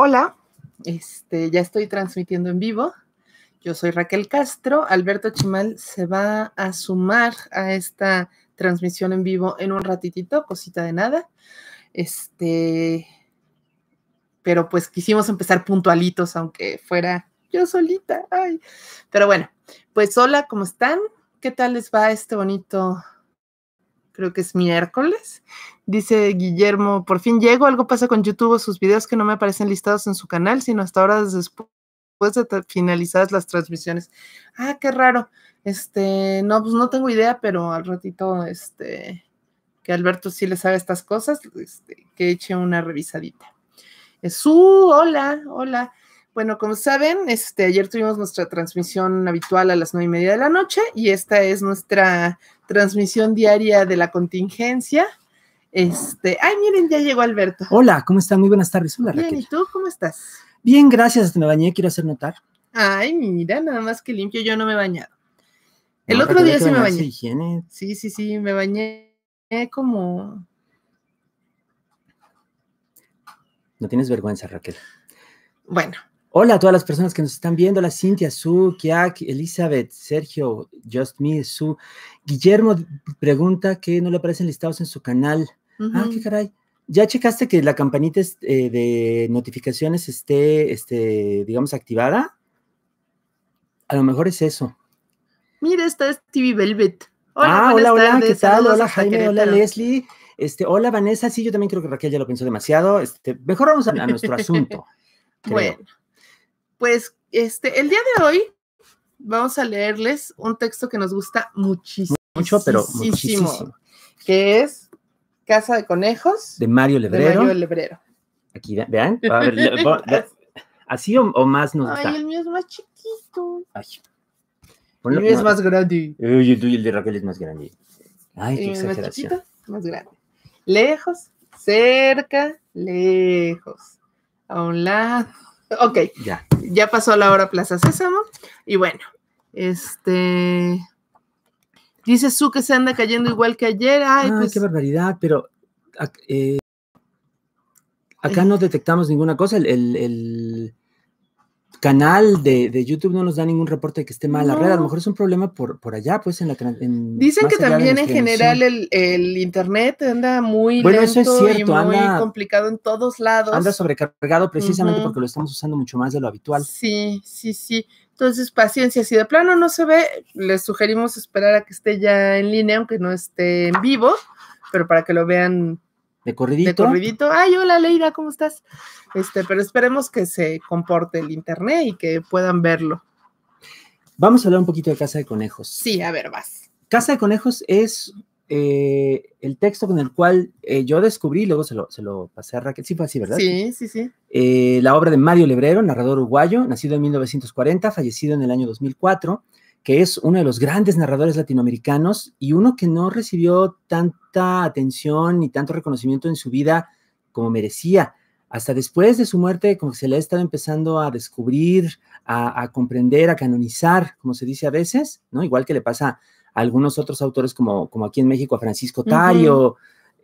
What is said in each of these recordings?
Hola, este, ya estoy transmitiendo en vivo. Yo soy Raquel Castro. Alberto Chimal se va a sumar a esta transmisión en vivo en un ratitito, cosita de nada. Este, pero pues quisimos empezar puntualitos, aunque fuera yo solita. Ay. Pero bueno, pues hola, ¿cómo están? ¿Qué tal les va este bonito creo que es miércoles. Dice Guillermo, por fin llego, algo pasa con YouTube sus videos que no me aparecen listados en su canal, sino hasta ahora después de finalizadas las transmisiones. Ah, qué raro. Este, no, pues no tengo idea, pero al ratito, este, que Alberto sí le sabe estas cosas, este, que eche una revisadita. Su, hola, hola. Bueno, como saben, este, ayer tuvimos nuestra transmisión habitual a las nueve y media de la noche y esta es nuestra transmisión diaria de la contingencia. Este, ay, miren, ya llegó Alberto. Hola, ¿cómo están? Muy buenas tardes. Hola, Bien, ¿y tú cómo estás? Bien, gracias, me bañé, quiero hacer notar. Ay, mira, nada más que limpio, yo no me he bañado. El otro día sí me bañé. Sí, sí, sí, me bañé como... No tienes vergüenza, Raquel. Bueno, Hola a todas las personas que nos están viendo, la Cintia, Su, Kiak, Elizabeth, Sergio, Just Me, Su. Guillermo pregunta que no le aparecen listados en su canal. Ah, qué caray. ¿Ya checaste que la campanita eh, de notificaciones esté, este, digamos, activada? A lo mejor es eso. Mira, es TV Velvet. ah, hola, hola, ¿qué tal? hola Jaime, hola Leslie. Este, hola Vanessa, sí, yo también creo que Raquel ya lo pensó demasiado. Este, mejor vamos a nuestro asunto. bueno pues este, el día de hoy vamos a leerles un texto que nos gusta muchísimo. Mucho, pero muchísimo. Que es Casa de Conejos. De Mario Lebrero. De Mario Lebrero. Aquí, vean. A ver, así o, más nos Ay, el mío es más chiquito. Ay. el mío es más grande. Uy, el de Raquel es más grande. Ay, qué exageración. Más más grande. Lejos, cerca, lejos. A un lado. Ok. Ya ya pasó la hora Plaza Sésamo. Y bueno, este. Dice su que se anda cayendo igual que ayer. Ay, pues qué barbaridad, pero. Eh, acá no detectamos ninguna cosa. el, canal de, de, YouTube no nos da ningún reporte de que esté mal la red. A lo mejor es un problema por, por allá, pues en la... Dicen que también en general el, el, Internet anda muy bueno, eso es cierto, y muy complicado en todos lados. Anda sobrecargado precisamente porque lo estamos usando mucho más de lo habitual. Sí, sí, sí. Entonces, paciencia. Si de plano no se ve, les sugerimos esperar a que esté ya en línea, aunque no esté en vivo, pero para que lo vean de corridito. De corridito. Ay, hola Leira, ¿cómo estás? Este, pero esperemos que se comporte el internet y que puedan verlo. Vamos a hablar un poquito de Casa de Conejos. Sí, a ver, vas. Casa de Conejos es eh, el texto con el cual eh, yo descubrí, luego se lo, pasé a Raquel, sí fue así, ¿verdad? Sí, sí, sí. Eh, la obra de Mario Lebrero, narrador uruguayo, nacido en 1940, fallecido en el año 2004 que es uno de los grandes narradores latinoamericanos y uno que no recibió tanta atención ni tanto reconocimiento en su vida como merecía. Hasta después de su muerte, como que se le ha estado empezando a descubrir, a, comprender, a canonizar, como se dice a veces, ¿no? Igual que le pasa a algunos otros autores como, como aquí en México, a Francisco Tario,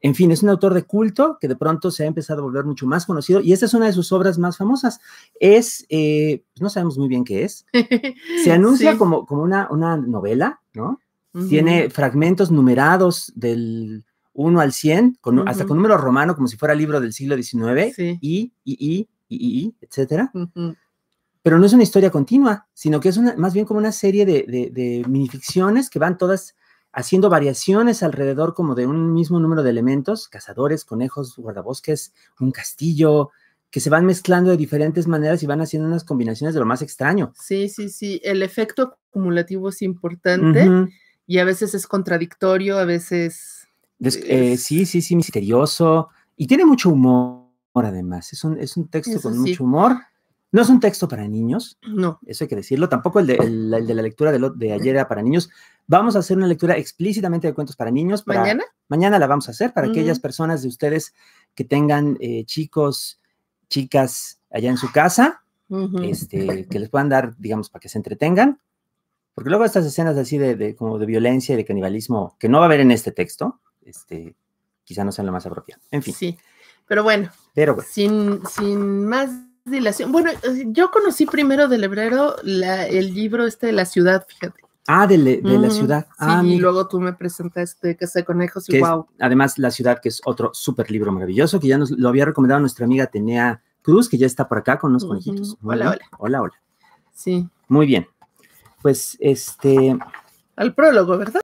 en fin, es un autor de culto que de pronto se ha empezado a volver mucho más conocido y esta es una de sus obras más famosas. Es, eh, pues, no sabemos muy bien qué es. Se anuncia como, como una, novela, ¿no? Tiene fragmentos numerados del 1 al 100, hasta con número romano, como si fuera libro del siglo XIX, y, y, y, y, etcétera. Pero no es una historia continua, sino que es una, más bien como una serie de, de minificciones que van todas haciendo variaciones alrededor como de un mismo número de elementos, cazadores, conejos, guardabosques, un castillo, que se van mezclando de diferentes maneras y van haciendo unas combinaciones de lo más extraño. Sí, sí, sí, el efecto acumulativo es importante y a veces es contradictorio, a veces... Eh, sí, sí, sí, misterioso y tiene mucho humor además, es un, es un texto con mucho humor no es un texto para niños, no, eso hay que decirlo. Tampoco el de, la lectura de, ayer era para niños. Vamos a hacer una lectura explícitamente de cuentos para niños. ¿Mañana? Mañana la vamos a hacer para aquellas mm. personas de ustedes que tengan eh, chicos, chicas allá en su casa, este, que les puedan dar, digamos, para que se entretengan. Porque luego estas escenas así de, como de violencia y de canibalismo, que no va a haber en este texto, este, quizá no sean lo más apropiado. En fin. Sí, pero bueno. Pero bueno. Sin, sin más bueno, eh, yo conocí primero del hebrero el libro este de la ciudad, fíjate. Ah, de, la ciudad. Sí, y luego tú me presentaste Casa de Conejos y wow. además, La ciudad, que es otro súper libro maravilloso, que ya nos lo había recomendado nuestra amiga Tenea Cruz, que ya está por acá con unos conejitos. Hola, hola, hola. Hola, Sí. Muy bien. Pues este. Al prólogo, ¿verdad?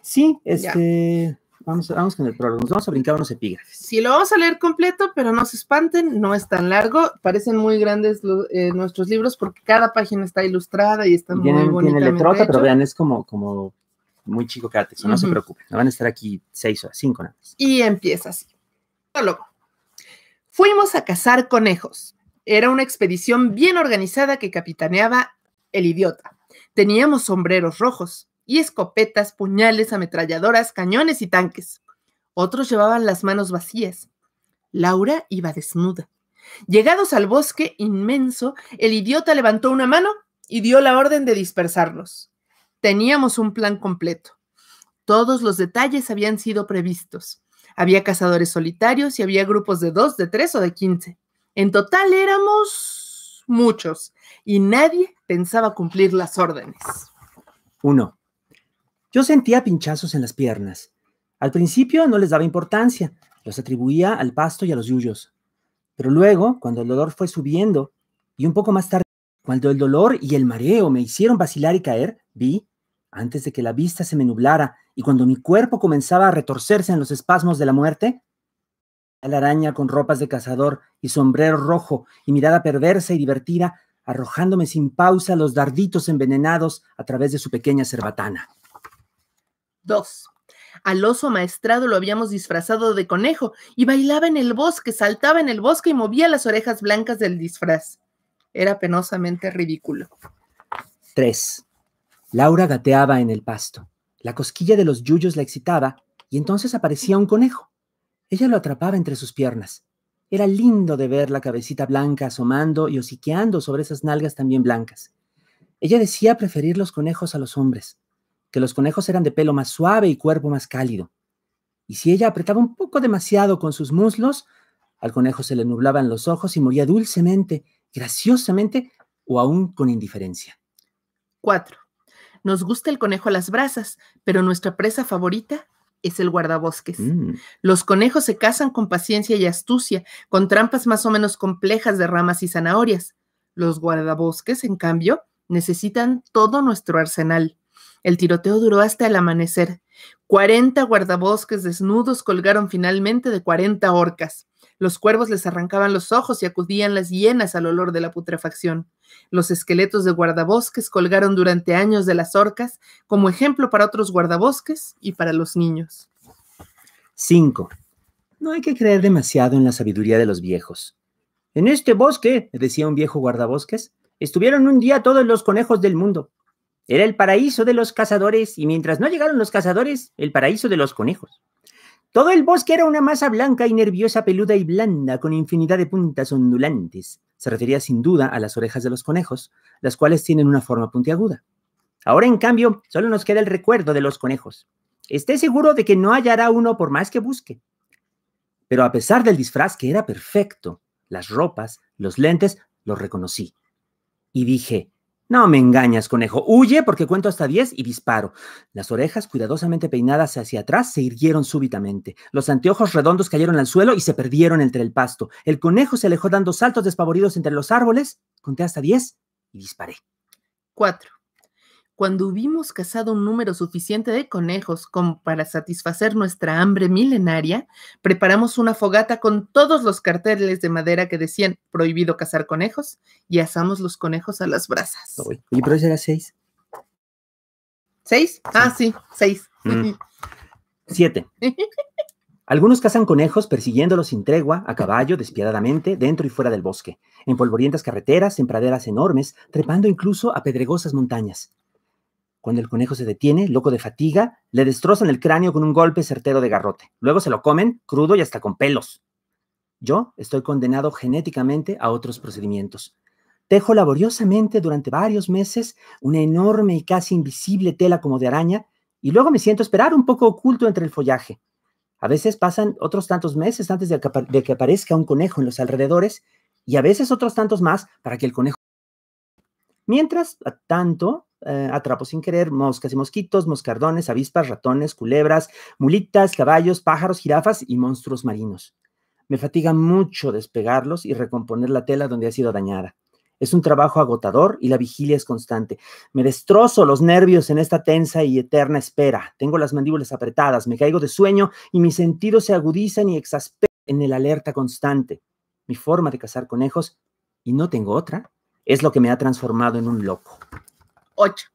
Sí, este. Vamos, vamos con el prólogo. Nos vamos a brincar unos epígrafes. Sí, lo vamos a leer completo, pero no se espanten, no es tan largo. Parecen muy grandes eh, nuestros libros porque cada página está ilustrada y está muy bonita. Tiene letrota, pero vean, es como, como muy chico cada No se preocupen, van a estar aquí seis horas, cinco nada más. Y empieza así. Prólogo. Fuimos a cazar conejos. Era una expedición bien organizada que capitaneaba el idiota. Teníamos sombreros rojos y escopetas, puñales, ametralladoras, cañones y tanques. Otros llevaban las manos vacías. Laura iba desnuda. Llegados al bosque inmenso, el idiota levantó una mano y dio la orden de dispersarlos. Teníamos un plan completo. Todos los detalles habían sido previstos. Había cazadores solitarios y había grupos de dos, de tres o de quince. En total éramos muchos y nadie pensaba cumplir las órdenes. Uno, yo sentía pinchazos en las piernas. Al principio no les daba importancia, los atribuía al pasto y a los yuyos. Pero luego, cuando el dolor fue subiendo, y un poco más tarde, cuando el dolor y el mareo me hicieron vacilar y caer, vi, antes de que la vista se me nublara y cuando mi cuerpo comenzaba a retorcerse en los espasmos de la muerte, a la araña con ropas de cazador y sombrero rojo y mirada perversa y divertida, arrojándome sin pausa los darditos envenenados a través de su pequeña cerbatana. Dos. Al oso maestrado lo habíamos disfrazado de conejo y bailaba en el bosque, saltaba en el bosque y movía las orejas blancas del disfraz. Era penosamente ridículo. 3. Laura gateaba en el pasto. La cosquilla de los yuyos la excitaba y entonces aparecía un conejo. Ella lo atrapaba entre sus piernas. Era lindo de ver la cabecita blanca asomando y hociqueando sobre esas nalgas también blancas. Ella decía preferir los conejos a los hombres que los conejos eran de pelo más suave y cuerpo más cálido. Y si ella apretaba un poco demasiado con sus muslos, al conejo se le nublaban los ojos y moría dulcemente, graciosamente o aún con indiferencia. 4. Nos gusta el conejo a las brasas, pero nuestra presa favorita es el guardabosques. Mm. Los conejos se cazan con paciencia y astucia, con trampas más o menos complejas de ramas y zanahorias. Los guardabosques, en cambio, necesitan todo nuestro arsenal. El tiroteo duró hasta el amanecer. Cuarenta guardabosques desnudos colgaron finalmente de cuarenta orcas. Los cuervos les arrancaban los ojos y acudían las hienas al olor de la putrefacción. Los esqueletos de guardabosques colgaron durante años de las orcas como ejemplo para otros guardabosques y para los niños. 5. No hay que creer demasiado en la sabiduría de los viejos. En este bosque, decía un viejo guardabosques, estuvieron un día todos los conejos del mundo. Era el paraíso de los cazadores y mientras no llegaron los cazadores, el paraíso de los conejos. Todo el bosque era una masa blanca y nerviosa, peluda y blanda, con infinidad de puntas ondulantes. Se refería sin duda a las orejas de los conejos, las cuales tienen una forma puntiaguda. Ahora, en cambio, solo nos queda el recuerdo de los conejos. Esté seguro de que no hallará uno por más que busque. Pero a pesar del disfraz que era perfecto, las ropas, los lentes, los reconocí. Y dije, no me engañas, conejo. Huye porque cuento hasta 10 y disparo. Las orejas, cuidadosamente peinadas hacia atrás, se irguieron súbitamente. Los anteojos redondos cayeron al suelo y se perdieron entre el pasto. El conejo se alejó dando saltos despavoridos entre los árboles. Conté hasta 10 y disparé. 4 cuando hubimos cazado un número suficiente de conejos como para satisfacer nuestra hambre milenaria, preparamos una fogata con todos los carteles de madera que decían prohibido cazar conejos y asamos los conejos a las brasas. Y pero era seis. ¿Seis? Ah, sí, seis. Mm. Siete. Algunos cazan conejos persiguiéndolos sin tregua, a caballo, despiadadamente, dentro y fuera del bosque, en polvorientas carreteras, en praderas enormes, trepando incluso a pedregosas montañas. Cuando el conejo se detiene, loco de fatiga, le destrozan el cráneo con un golpe certero de garrote. Luego se lo comen crudo y hasta con pelos. Yo estoy condenado genéticamente a otros procedimientos. Tejo laboriosamente durante varios meses una enorme y casi invisible tela como de araña y luego me siento a esperar un poco oculto entre el follaje. A veces pasan otros tantos meses antes de que, aparezca un conejo en los alrededores y a veces otros tantos más para que el conejo... Mientras tanto, eh, atrapo sin querer moscas y mosquitos, moscardones, avispas, ratones, culebras, mulitas, caballos, pájaros, jirafas y monstruos marinos. Me fatiga mucho despegarlos y recomponer la tela donde ha sido dañada. Es un trabajo agotador y la vigilia es constante. Me destrozo los nervios en esta tensa y eterna espera. Tengo las mandíbulas apretadas, me caigo de sueño y mis sentidos se agudizan y exasperan en el alerta constante. Mi forma de cazar conejos, y no tengo otra, es lo que me ha transformado en un loco. 8.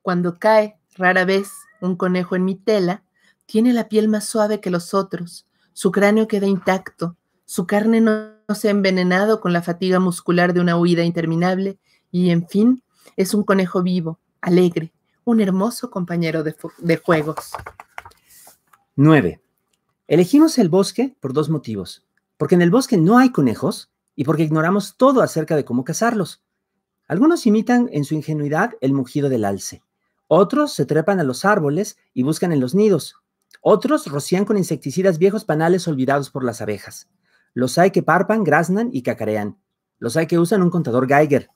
Cuando cae, rara vez, un conejo en mi tela, tiene la piel más suave que los otros, su cráneo queda intacto, su carne no, se ha envenenado con la fatiga muscular de una huida interminable y, en fin, es un conejo vivo, alegre, un hermoso compañero de, juegos. 9. Elegimos el bosque por dos motivos, porque en el bosque no hay conejos y porque ignoramos todo acerca de cómo cazarlos. Algunos imitan en su ingenuidad el mugido del alce. Otros se trepan a los árboles y buscan en los nidos. Otros rocían con insecticidas viejos panales olvidados por las abejas. Los hay que parpan, graznan y cacarean. Los hay que usan un contador Geiger.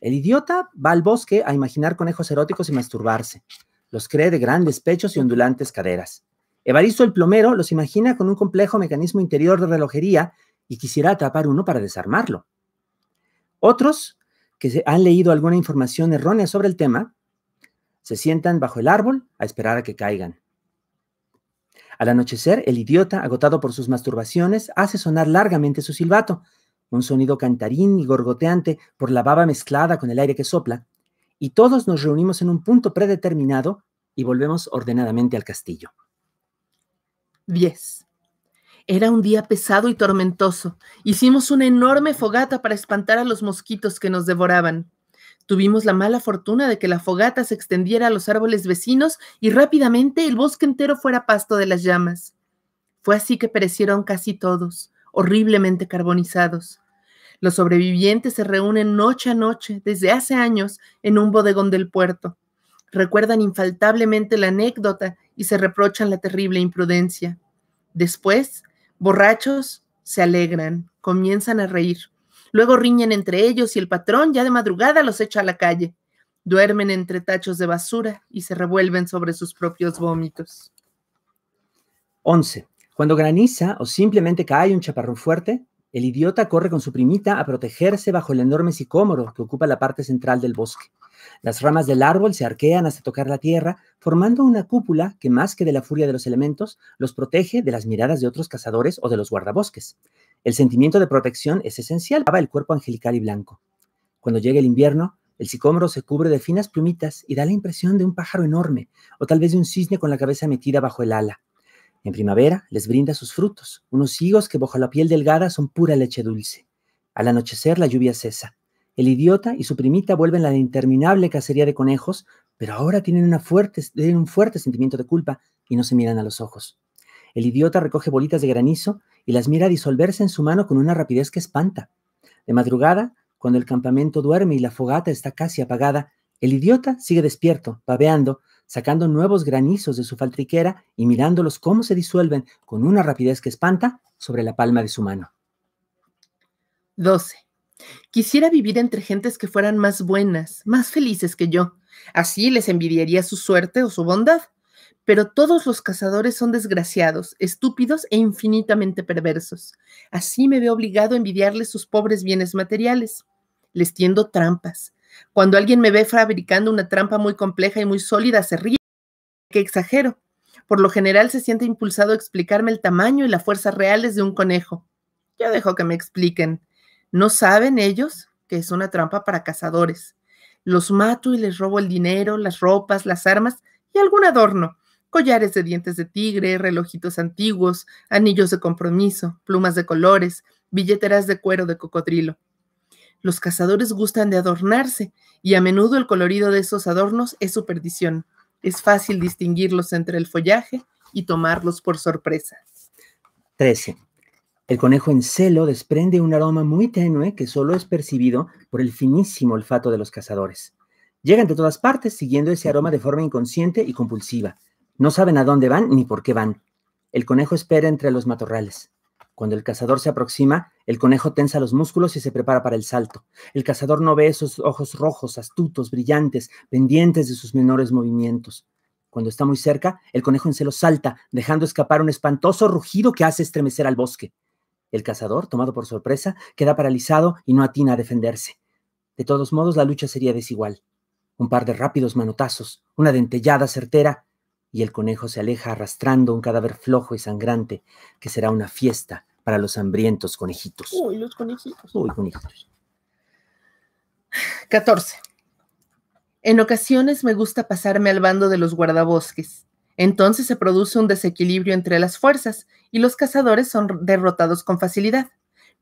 El idiota va al bosque a imaginar conejos eróticos y masturbarse. Los cree de grandes pechos y ondulantes caderas. Evaristo el plomero los imagina con un complejo mecanismo interior de relojería y quisiera atrapar uno para desarmarlo. Otros que han leído alguna información errónea sobre el tema, se sientan bajo el árbol a esperar a que caigan. Al anochecer, el idiota, agotado por sus masturbaciones, hace sonar largamente su silbato, un sonido cantarín y gorgoteante por la baba mezclada con el aire que sopla, y todos nos reunimos en un punto predeterminado y volvemos ordenadamente al castillo. 10. Era un día pesado y tormentoso. Hicimos una enorme fogata para espantar a los mosquitos que nos devoraban. Tuvimos la mala fortuna de que la fogata se extendiera a los árboles vecinos y rápidamente el bosque entero fuera pasto de las llamas. Fue así que perecieron casi todos, horriblemente carbonizados. Los sobrevivientes se reúnen noche a noche desde hace años en un bodegón del puerto. Recuerdan infaltablemente la anécdota y se reprochan la terrible imprudencia. Después, Borrachos, se alegran, comienzan a reír. Luego riñen entre ellos y el patrón ya de madrugada los echa a la calle. Duermen entre tachos de basura y se revuelven sobre sus propios vómitos. 11. Cuando graniza o simplemente cae un chaparrón fuerte, el idiota corre con su primita a protegerse bajo el enorme sicómoro que ocupa la parte central del bosque. Las ramas del árbol se arquean hasta tocar la tierra, formando una cúpula que más que de la furia de los elementos, los protege de las miradas de otros cazadores o de los guardabosques. El sentimiento de protección es esencial para el cuerpo angelical y blanco. Cuando llega el invierno, el sicómoro se cubre de finas plumitas y da la impresión de un pájaro enorme, o tal vez de un cisne con la cabeza metida bajo el ala. En primavera les brinda sus frutos, unos higos que bajo la piel delgada son pura leche dulce. Al anochecer la lluvia cesa. El idiota y su primita vuelven a la interminable cacería de conejos, pero ahora tienen, fuerte, un fuerte sentimiento de culpa y no se miran a los ojos. El idiota recoge bolitas de granizo y las mira disolverse en su mano con una rapidez que espanta. De madrugada, cuando el campamento duerme y la fogata está casi apagada, el idiota sigue despierto, babeando, sacando nuevos granizos de su faltriquera y mirándolos cómo se disuelven con una rapidez que espanta sobre la palma de su mano. 12. Quisiera vivir entre gentes que fueran más buenas, más felices que yo. Así les envidiaría su suerte o su bondad. Pero todos los cazadores son desgraciados, estúpidos e infinitamente perversos. Así me veo obligado a envidiarles sus pobres bienes materiales. Les tiendo trampas. Cuando alguien me ve fabricando una trampa muy compleja y muy sólida, se ríe que exagero. Por lo general se siente impulsado a explicarme el tamaño y la fuerza reales de un conejo. Yo dejo que me expliquen. ¿No saben ellos que es una trampa para cazadores? Los mato y les robo el dinero, las ropas, las armas y algún adorno. Collares de dientes de tigre, relojitos antiguos, anillos de compromiso, plumas de colores, billeteras de cuero de cocodrilo. Los cazadores gustan de adornarse y a menudo el colorido de esos adornos es su perdición. Es fácil distinguirlos entre el follaje y tomarlos por sorpresa. 13. El conejo en celo desprende un aroma muy tenue que solo es percibido por el finísimo olfato de los cazadores. Llegan de todas partes siguiendo ese aroma de forma inconsciente y compulsiva. No saben a dónde van ni por qué van. El conejo espera entre los matorrales. Cuando el cazador se aproxima, el conejo tensa los músculos y se prepara para el salto. El cazador no ve esos ojos rojos, astutos, brillantes, pendientes de sus menores movimientos. Cuando está muy cerca, el conejo en celo salta, dejando escapar un espantoso rugido que hace estremecer al bosque. El cazador, tomado por sorpresa, queda paralizado y no atina a defenderse. De todos modos, la lucha sería desigual. Un par de rápidos manotazos, una dentellada certera, y el conejo se aleja arrastrando un cadáver flojo y sangrante, que será una fiesta para los hambrientos conejitos. Uy, los conejitos. Uy, conejitos. 14. En ocasiones me gusta pasarme al bando de los guardabosques entonces se produce un desequilibrio entre las fuerzas y los cazadores son derrotados con facilidad.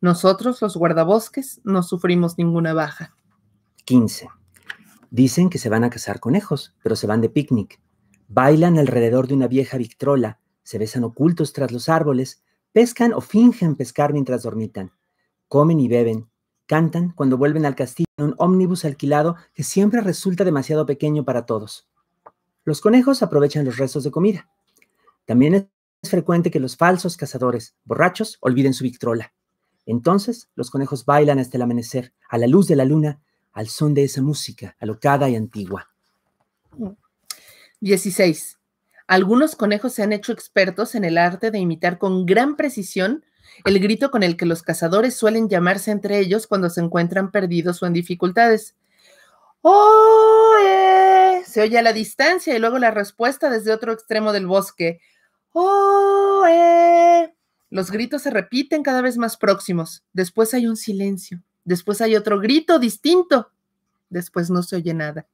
Nosotros, los guardabosques, no sufrimos ninguna baja. 15. Dicen que se van a cazar conejos, pero se van de picnic. Bailan alrededor de una vieja victrola, se besan ocultos tras los árboles, pescan o fingen pescar mientras dormitan, comen y beben, cantan cuando vuelven al castillo en un ómnibus alquilado que siempre resulta demasiado pequeño para todos. Los conejos aprovechan los restos de comida. También es frecuente que los falsos cazadores, borrachos, olviden su victrola. Entonces, los conejos bailan hasta el amanecer, a la luz de la luna, al son de esa música alocada y antigua. 16. Algunos conejos se han hecho expertos en el arte de imitar con gran precisión el grito con el que los cazadores suelen llamarse entre ellos cuando se encuentran perdidos o en dificultades. ¡Oh! Eh! se oye a la distancia y luego la respuesta desde otro extremo del bosque. ¡Oh! Los gritos se repiten cada vez más próximos. Después hay un silencio. Después hay otro grito distinto. Después no se oye nada.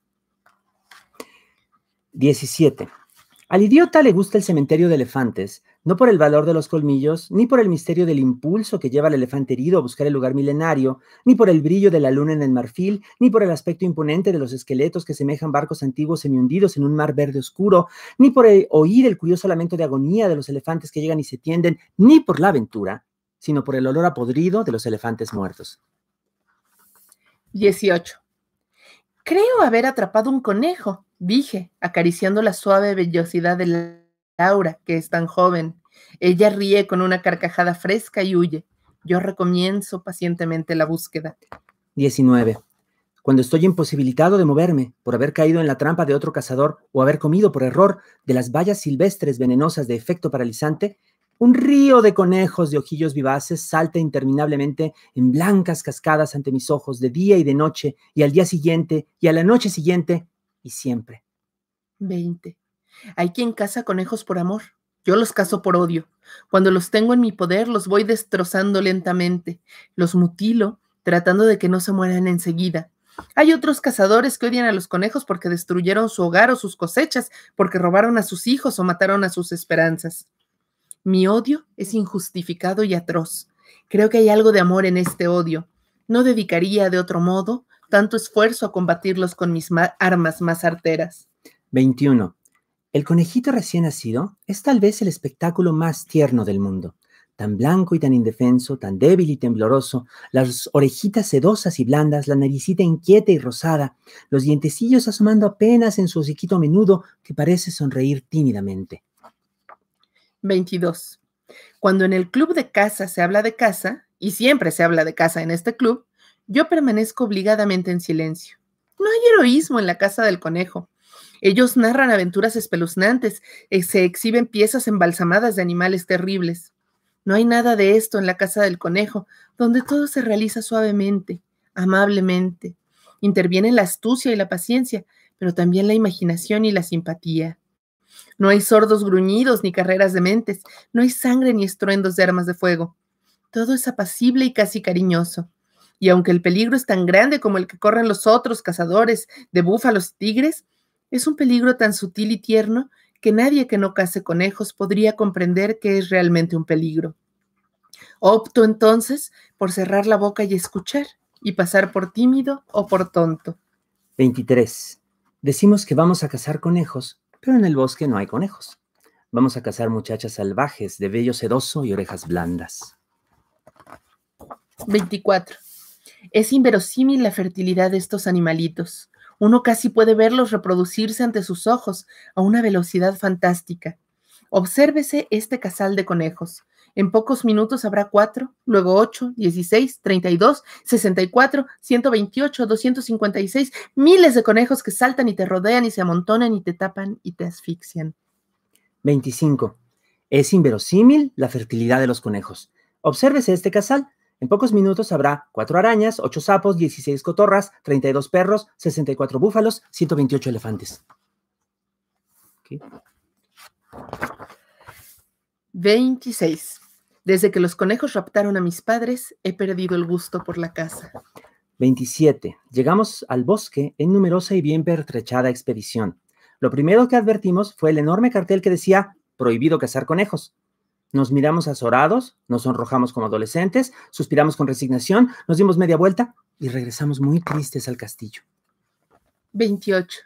17. Al idiota le gusta el cementerio de elefantes no por el valor de los colmillos, ni por el misterio del impulso que lleva al elefante herido a buscar el lugar milenario, ni por el brillo de la luna en el marfil, ni por el aspecto imponente de los esqueletos que semejan barcos antiguos semihundidos en un mar verde oscuro, ni por oír el curioso lamento de agonía de los elefantes que llegan y se tienden, ni por la aventura, sino por el olor a podrido de los elefantes muertos. 18. Creo haber atrapado un conejo, dije, acariciando la suave vellosidad del Laura, que es tan joven. Ella ríe con una carcajada fresca y huye. Yo recomienzo pacientemente la búsqueda. 19. Cuando estoy imposibilitado de moverme por haber caído en la trampa de otro cazador o haber comido por error de las vallas silvestres venenosas de efecto paralizante, un río de conejos de ojillos vivaces salta interminablemente en blancas cascadas ante mis ojos de día y de noche y al día siguiente y a la noche siguiente y siempre. 20. Hay quien caza conejos por amor. Yo los cazo por odio. Cuando los tengo en mi poder, los voy destrozando lentamente. Los mutilo, tratando de que no se mueran enseguida. Hay otros cazadores que odian a los conejos porque destruyeron su hogar o sus cosechas, porque robaron a sus hijos o mataron a sus esperanzas. Mi odio es injustificado y atroz. Creo que hay algo de amor en este odio. No dedicaría de otro modo tanto esfuerzo a combatirlos con mis armas más arteras. 21. El conejito recién nacido es tal vez el espectáculo más tierno del mundo. Tan blanco y tan indefenso, tan débil y tembloroso, las orejitas sedosas y blandas, la naricita inquieta y rosada, los dientecillos asomando apenas en su hociquito menudo que parece sonreír tímidamente. 22. Cuando en el club de casa se habla de casa, y siempre se habla de casa en este club, yo permanezco obligadamente en silencio. No hay heroísmo en la casa del conejo. Ellos narran aventuras espeluznantes, eh, se exhiben piezas embalsamadas de animales terribles. No hay nada de esto en la casa del conejo, donde todo se realiza suavemente, amablemente. Intervienen la astucia y la paciencia, pero también la imaginación y la simpatía. No hay sordos gruñidos ni carreras de mentes, no hay sangre ni estruendos de armas de fuego. Todo es apacible y casi cariñoso. Y aunque el peligro es tan grande como el que corren los otros cazadores de búfalos y tigres, es un peligro tan sutil y tierno que nadie que no case conejos podría comprender que es realmente un peligro. Opto entonces por cerrar la boca y escuchar, y pasar por tímido o por tonto. 23. Decimos que vamos a cazar conejos, pero en el bosque no hay conejos. Vamos a cazar muchachas salvajes de vello sedoso y orejas blandas. 24. Es inverosímil la fertilidad de estos animalitos. Uno casi puede verlos reproducirse ante sus ojos a una velocidad fantástica. Obsérvese este casal de conejos. En pocos minutos habrá cuatro, luego ocho, dieciséis, treinta y dos, sesenta y cuatro, ciento veintiocho, doscientos cincuenta y seis, miles de conejos que saltan y te rodean y se amontonan y te tapan y te asfixian. 25. Es inverosímil la fertilidad de los conejos. Obsérvese este casal. En pocos minutos habrá cuatro arañas, ocho sapos, dieciséis cotorras, treinta y dos perros, 64 búfalos, 128 elefantes. Veintiséis. 26. Desde que los conejos raptaron a mis padres, he perdido el gusto por la caza. 27. Llegamos al bosque en numerosa y bien pertrechada expedición. Lo primero que advertimos fue el enorme cartel que decía prohibido cazar conejos. Nos miramos azorados, nos sonrojamos como adolescentes, suspiramos con resignación, nos dimos media vuelta y regresamos muy tristes al castillo. 28.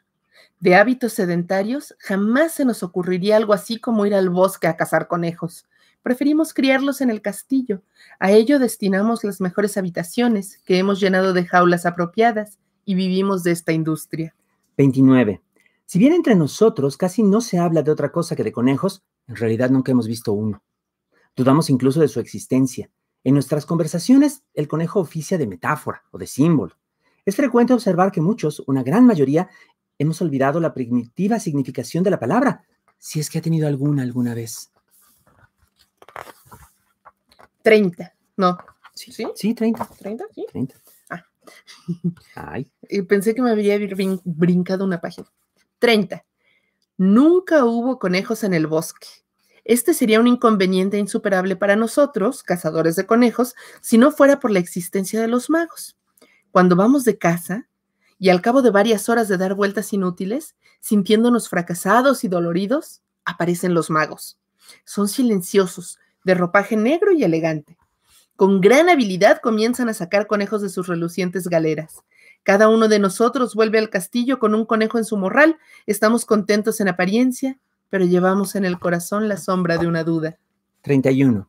De hábitos sedentarios, jamás se nos ocurriría algo así como ir al bosque a cazar conejos. Preferimos criarlos en el castillo. A ello destinamos las mejores habitaciones que hemos llenado de jaulas apropiadas y vivimos de esta industria. 29. Si bien entre nosotros casi no se habla de otra cosa que de conejos, en realidad nunca hemos visto uno. Dudamos incluso de su existencia. En nuestras conversaciones, el conejo oficia de metáfora o de símbolo. Es frecuente observar que muchos, una gran mayoría, hemos olvidado la primitiva significación de la palabra, si es que ha tenido alguna alguna vez. 30, no. Sí, sí, 30. 30, 30. Ah. Pensé que me había brincado una página. 30. Nunca hubo conejos en el bosque. Este sería un inconveniente insuperable para nosotros, cazadores de conejos, si no fuera por la existencia de los magos. Cuando vamos de caza, y al cabo de varias horas de dar vueltas inútiles, sintiéndonos fracasados y doloridos, aparecen los magos. Son silenciosos, de ropaje negro y elegante. Con gran habilidad comienzan a sacar conejos de sus relucientes galeras. Cada uno de nosotros vuelve al castillo con un conejo en su morral. Estamos contentos en apariencia, pero llevamos en el corazón la sombra de una duda. 31.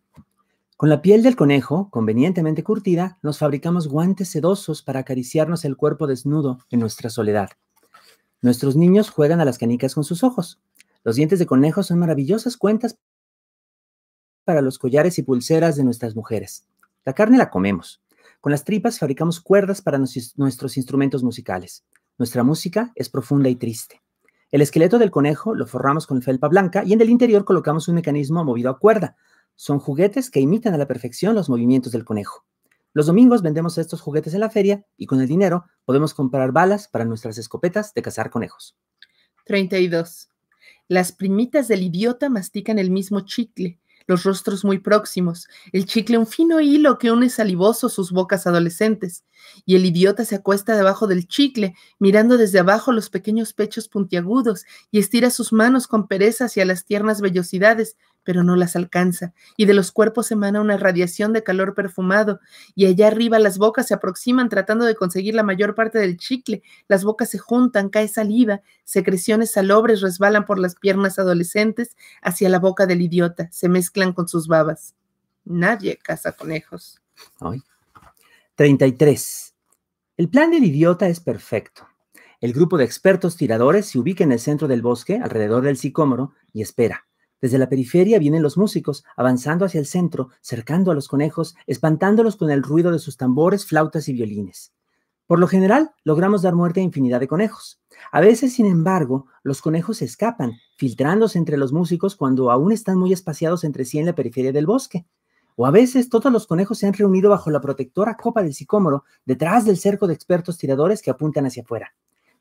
Con la piel del conejo, convenientemente curtida, nos fabricamos guantes sedosos para acariciarnos el cuerpo desnudo en nuestra soledad. Nuestros niños juegan a las canicas con sus ojos. Los dientes de conejo son maravillosas cuentas para los collares y pulseras de nuestras mujeres. La carne la comemos. Con las tripas fabricamos cuerdas para nuestros instrumentos musicales. Nuestra música es profunda y triste. El esqueleto del conejo lo forramos con felpa blanca y en el interior colocamos un mecanismo movido a cuerda. Son juguetes que imitan a la perfección los movimientos del conejo. Los domingos vendemos estos juguetes en la feria y con el dinero podemos comprar balas para nuestras escopetas de cazar conejos. 32. Las primitas del idiota mastican el mismo chicle los rostros muy próximos, el chicle un fino hilo que une salivoso sus bocas adolescentes, y el idiota se acuesta debajo del chicle, mirando desde abajo los pequeños pechos puntiagudos, y estira sus manos con pereza hacia las tiernas vellosidades, pero no las alcanza, y de los cuerpos emana una radiación de calor perfumado, y allá arriba las bocas se aproximan tratando de conseguir la mayor parte del chicle, las bocas se juntan, cae saliva, secreciones salobres resbalan por las piernas adolescentes hacia la boca del idiota, se mezclan con sus babas. Nadie caza conejos. 33. El plan del idiota es perfecto. El grupo de expertos tiradores se ubica en el centro del bosque, alrededor del sicómoro, y espera. Desde la periferia vienen los músicos, avanzando hacia el centro, cercando a los conejos, espantándolos con el ruido de sus tambores, flautas y violines. Por lo general, logramos dar muerte a infinidad de conejos. A veces, sin embargo, los conejos escapan, filtrándose entre los músicos cuando aún están muy espaciados entre sí en la periferia del bosque. O a veces todos los conejos se han reunido bajo la protectora copa del sicómoro, detrás del cerco de expertos tiradores que apuntan hacia afuera.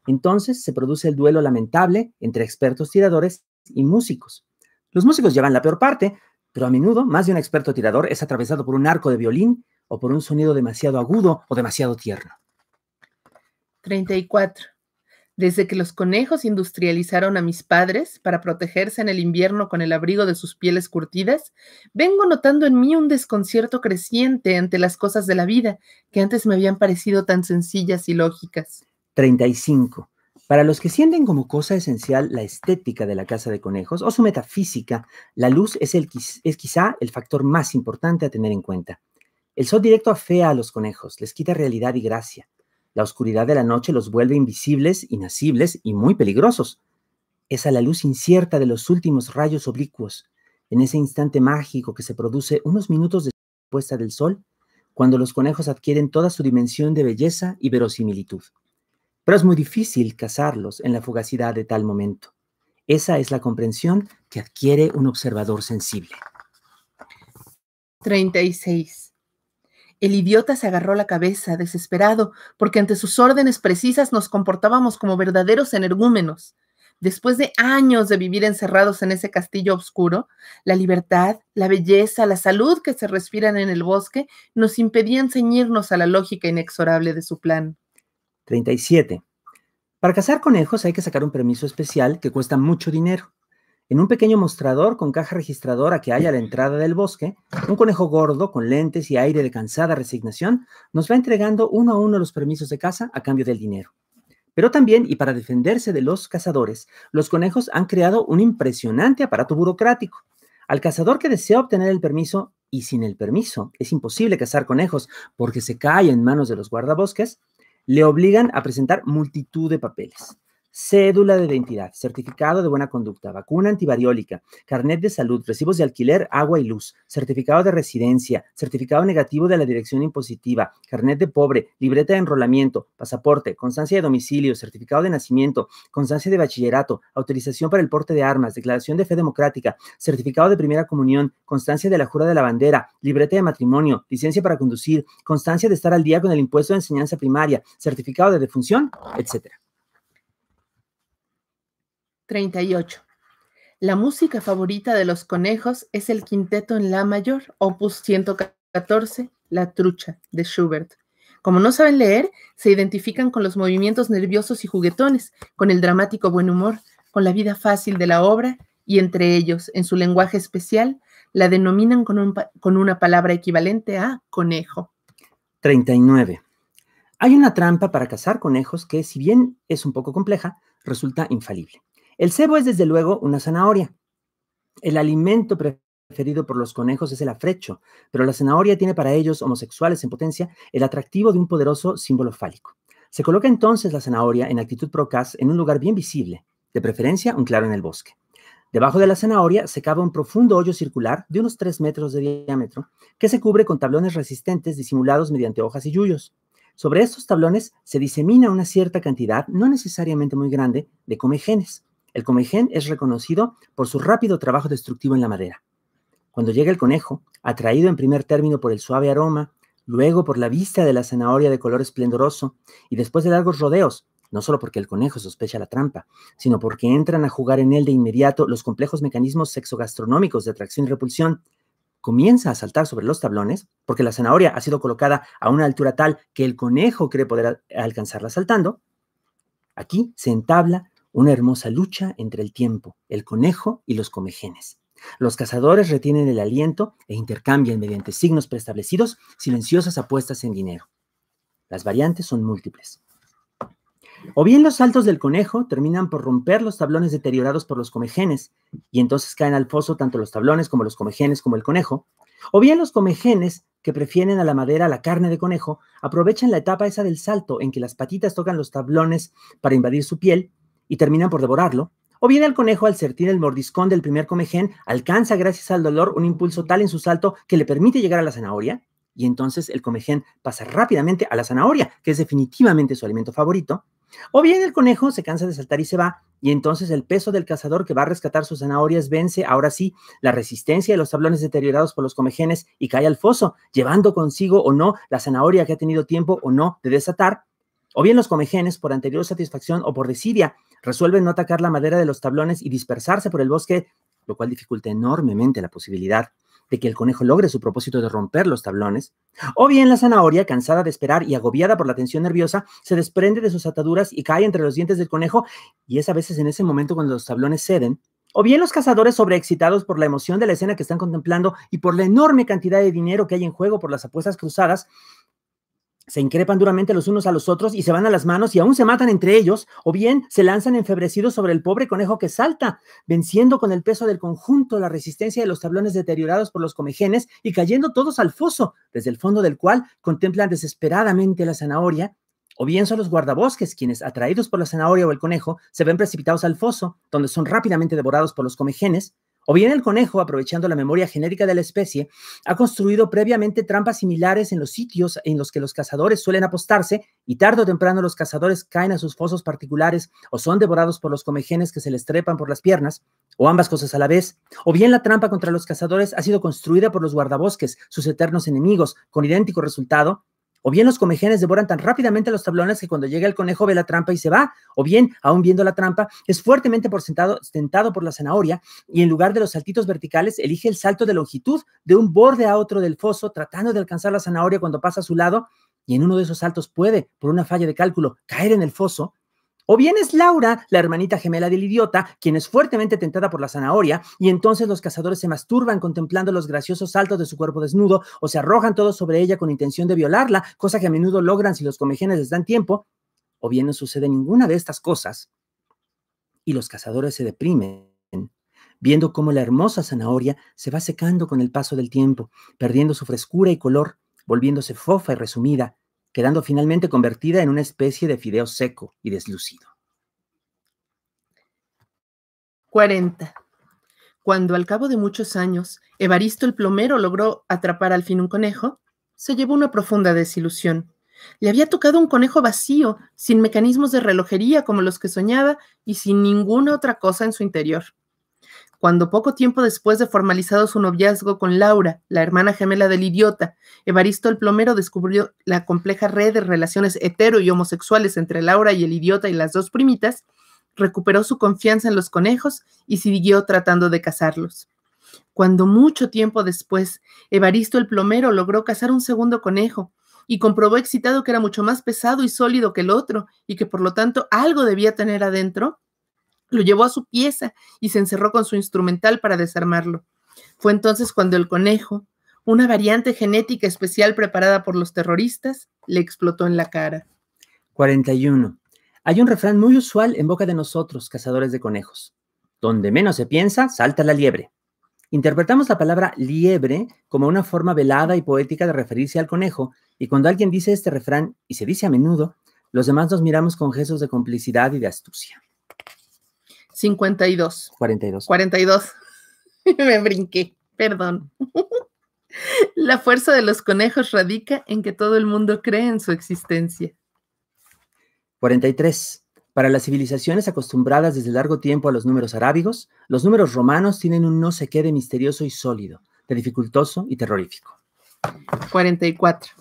Entonces se produce el duelo lamentable entre expertos tiradores y músicos, los músicos llevan la peor parte, pero a menudo más de un experto tirador es atravesado por un arco de violín o por un sonido demasiado agudo o demasiado tierno. 34. Desde que los conejos industrializaron a mis padres para protegerse en el invierno con el abrigo de sus pieles curtidas, vengo notando en mí un desconcierto creciente ante las cosas de la vida que antes me habían parecido tan sencillas y lógicas. 35. Para los que sienten como cosa esencial la estética de la casa de conejos o su metafísica, la luz es, quizá el factor más importante a tener en cuenta. El sol directo afea a los conejos, les quita realidad y gracia. La oscuridad de la noche los vuelve invisibles, inacibles y muy peligrosos. Es a la luz incierta de los últimos rayos oblicuos, en ese instante mágico que se produce unos minutos después de la puesta del sol, cuando los conejos adquieren toda su dimensión de belleza y verosimilitud. Pero es muy difícil cazarlos en la fugacidad de tal momento. Esa es la comprensión que adquiere un observador sensible. 36. El idiota se agarró la cabeza, desesperado, porque ante sus órdenes precisas nos comportábamos como verdaderos energúmenos. Después de años de vivir encerrados en ese castillo oscuro, la libertad, la belleza, la salud que se respiran en el bosque nos impedían ceñirnos a la lógica inexorable de su plan. 37. Para cazar conejos hay que sacar un permiso especial que cuesta mucho dinero. En un pequeño mostrador con caja registradora que hay a la entrada del bosque, un conejo gordo con lentes y aire de cansada resignación nos va entregando uno a uno los permisos de caza a cambio del dinero. Pero también, y para defenderse de los cazadores, los conejos han creado un impresionante aparato burocrático. Al cazador que desea obtener el permiso, y sin el permiso es imposible cazar conejos porque se cae en manos de los guardabosques, le obligan a presentar multitud de papeles cédula de identidad, certificado de buena conducta, vacuna antivariólica, carnet de salud, recibos de alquiler, agua y luz, certificado de residencia, certificado negativo de la dirección impositiva, carnet de pobre, libreta de enrolamiento, pasaporte, constancia de domicilio, certificado de nacimiento, constancia de bachillerato, autorización para el porte de armas, declaración de fe democrática, certificado de primera comunión, constancia de la jura de la bandera, libreta de matrimonio, licencia para conducir, constancia de estar al día con el impuesto de enseñanza primaria, certificado de defunción, etcétera. 38. La música favorita de los conejos es el quinteto en La mayor, opus 114, La trucha, de Schubert. Como no saben leer, se identifican con los movimientos nerviosos y juguetones, con el dramático buen humor, con la vida fácil de la obra y entre ellos, en su lenguaje especial, la denominan con, una palabra equivalente a conejo. 39. Hay una trampa para cazar conejos que, si bien es un poco compleja, resulta infalible. El cebo es desde luego una zanahoria. El alimento preferido por los conejos es el afrecho, pero la zanahoria tiene para ellos, homosexuales en potencia, el atractivo de un poderoso símbolo fálico. Se coloca entonces la zanahoria en actitud procas en un lugar bien visible, de preferencia un claro en el bosque. Debajo de la zanahoria se cava un profundo hoyo circular de unos 3 metros de diámetro que se cubre con tablones resistentes disimulados mediante hojas y yuyos. Sobre estos tablones se disemina una cierta cantidad, no necesariamente muy grande, de comegenes, el comején es reconocido por su rápido trabajo destructivo en la madera. Cuando llega el conejo, atraído en primer término por el suave aroma, luego por la vista de la zanahoria de color esplendoroso y después de largos rodeos, no solo porque el conejo sospecha la trampa, sino porque entran a jugar en él de inmediato los complejos mecanismos sexogastronómicos de atracción y repulsión, comienza a saltar sobre los tablones, porque la zanahoria ha sido colocada a una altura tal que el conejo cree poder alcanzarla saltando, aquí se entabla una hermosa lucha entre el tiempo, el conejo y los comejenes. Los cazadores retienen el aliento e intercambian mediante signos preestablecidos silenciosas apuestas en dinero. Las variantes son múltiples. O bien los saltos del conejo terminan por romper los tablones deteriorados por los comejenes, y entonces caen al foso tanto los tablones como los comejenes como el conejo, o bien los comejenes, que prefieren a la madera la carne de conejo, aprovechan la etapa esa del salto en que las patitas tocan los tablones para invadir su piel y terminan por devorarlo, o bien el conejo al sentir el mordiscón del primer comején alcanza gracias al dolor un impulso tal en su salto que le permite llegar a la zanahoria, y entonces el comején pasa rápidamente a la zanahoria, que es definitivamente su alimento favorito, o bien el conejo se cansa de saltar y se va, y entonces el peso del cazador que va a rescatar sus zanahorias vence, ahora sí, la resistencia de los tablones deteriorados por los comejenes y cae al foso, llevando consigo o no la zanahoria que ha tenido tiempo o no de desatar, o bien los comejenes, por anterior satisfacción o por desidia, resuelven no atacar la madera de los tablones y dispersarse por el bosque, lo cual dificulta enormemente la posibilidad de que el conejo logre su propósito de romper los tablones, o bien la zanahoria, cansada de esperar y agobiada por la tensión nerviosa, se desprende de sus ataduras y cae entre los dientes del conejo, y es a veces en ese momento cuando los tablones ceden, o bien los cazadores sobreexcitados por la emoción de la escena que están contemplando y por la enorme cantidad de dinero que hay en juego por las apuestas cruzadas, se increpan duramente los unos a los otros y se van a las manos y aún se matan entre ellos, o bien se lanzan enfebrecidos sobre el pobre conejo que salta, venciendo con el peso del conjunto la resistencia de los tablones deteriorados por los comejenes y cayendo todos al foso, desde el fondo del cual contemplan desesperadamente la zanahoria, o bien son los guardabosques quienes, atraídos por la zanahoria o el conejo, se ven precipitados al foso, donde son rápidamente devorados por los comejenes, o bien el conejo, aprovechando la memoria genérica de la especie, ha construido previamente trampas similares en los sitios en los que los cazadores suelen apostarse y tarde o temprano los cazadores caen a sus fosos particulares o son devorados por los comejenes que se les trepan por las piernas, o ambas cosas a la vez. O bien la trampa contra los cazadores ha sido construida por los guardabosques, sus eternos enemigos, con idéntico resultado o bien los comejenes devoran tan rápidamente los tablones que cuando llega el conejo ve la trampa y se va, o bien, aún viendo la trampa, es fuertemente tentado por la zanahoria y en lugar de los saltitos verticales elige el salto de longitud de un borde a otro del foso tratando de alcanzar la zanahoria cuando pasa a su lado y en uno de esos saltos puede, por una falla de cálculo, caer en el foso o bien es Laura, la hermanita gemela del idiota, quien es fuertemente tentada por la zanahoria, y entonces los cazadores se masturban contemplando los graciosos saltos de su cuerpo desnudo o se arrojan todos sobre ella con intención de violarla, cosa que a menudo logran si los comejenes les dan tiempo. O bien no sucede ninguna de estas cosas y los cazadores se deprimen viendo cómo la hermosa zanahoria se va secando con el paso del tiempo, perdiendo su frescura y color, volviéndose fofa y resumida, quedando finalmente convertida en una especie de fideo seco y deslucido. 40. Cuando al cabo de muchos años Evaristo el plomero logró atrapar al fin un conejo, se llevó una profunda desilusión. Le había tocado un conejo vacío, sin mecanismos de relojería como los que soñaba y sin ninguna otra cosa en su interior cuando poco tiempo después de formalizado su noviazgo con Laura, la hermana gemela del idiota, Evaristo el plomero descubrió la compleja red de relaciones hetero y homosexuales entre Laura y el idiota y las dos primitas, recuperó su confianza en los conejos y siguió tratando de cazarlos. Cuando mucho tiempo después, Evaristo el plomero logró cazar un segundo conejo y comprobó excitado que era mucho más pesado y sólido que el otro y que por lo tanto algo debía tener adentro, lo llevó a su pieza y se encerró con su instrumental para desarmarlo. Fue entonces cuando el conejo, una variante genética especial preparada por los terroristas, le explotó en la cara. 41. Hay un refrán muy usual en boca de nosotros, cazadores de conejos. Donde menos se piensa, salta la liebre. Interpretamos la palabra liebre como una forma velada y poética de referirse al conejo, y cuando alguien dice este refrán, y se dice a menudo, los demás nos miramos con gestos de complicidad y de astucia. 52. 42. 42. Me brinqué, perdón. La fuerza de los conejos radica en que todo el mundo cree en su existencia. 43. Para las civilizaciones acostumbradas desde largo tiempo a los números arábigos, los números romanos tienen un no sé qué de misterioso y sólido, de dificultoso y terrorífico. 44.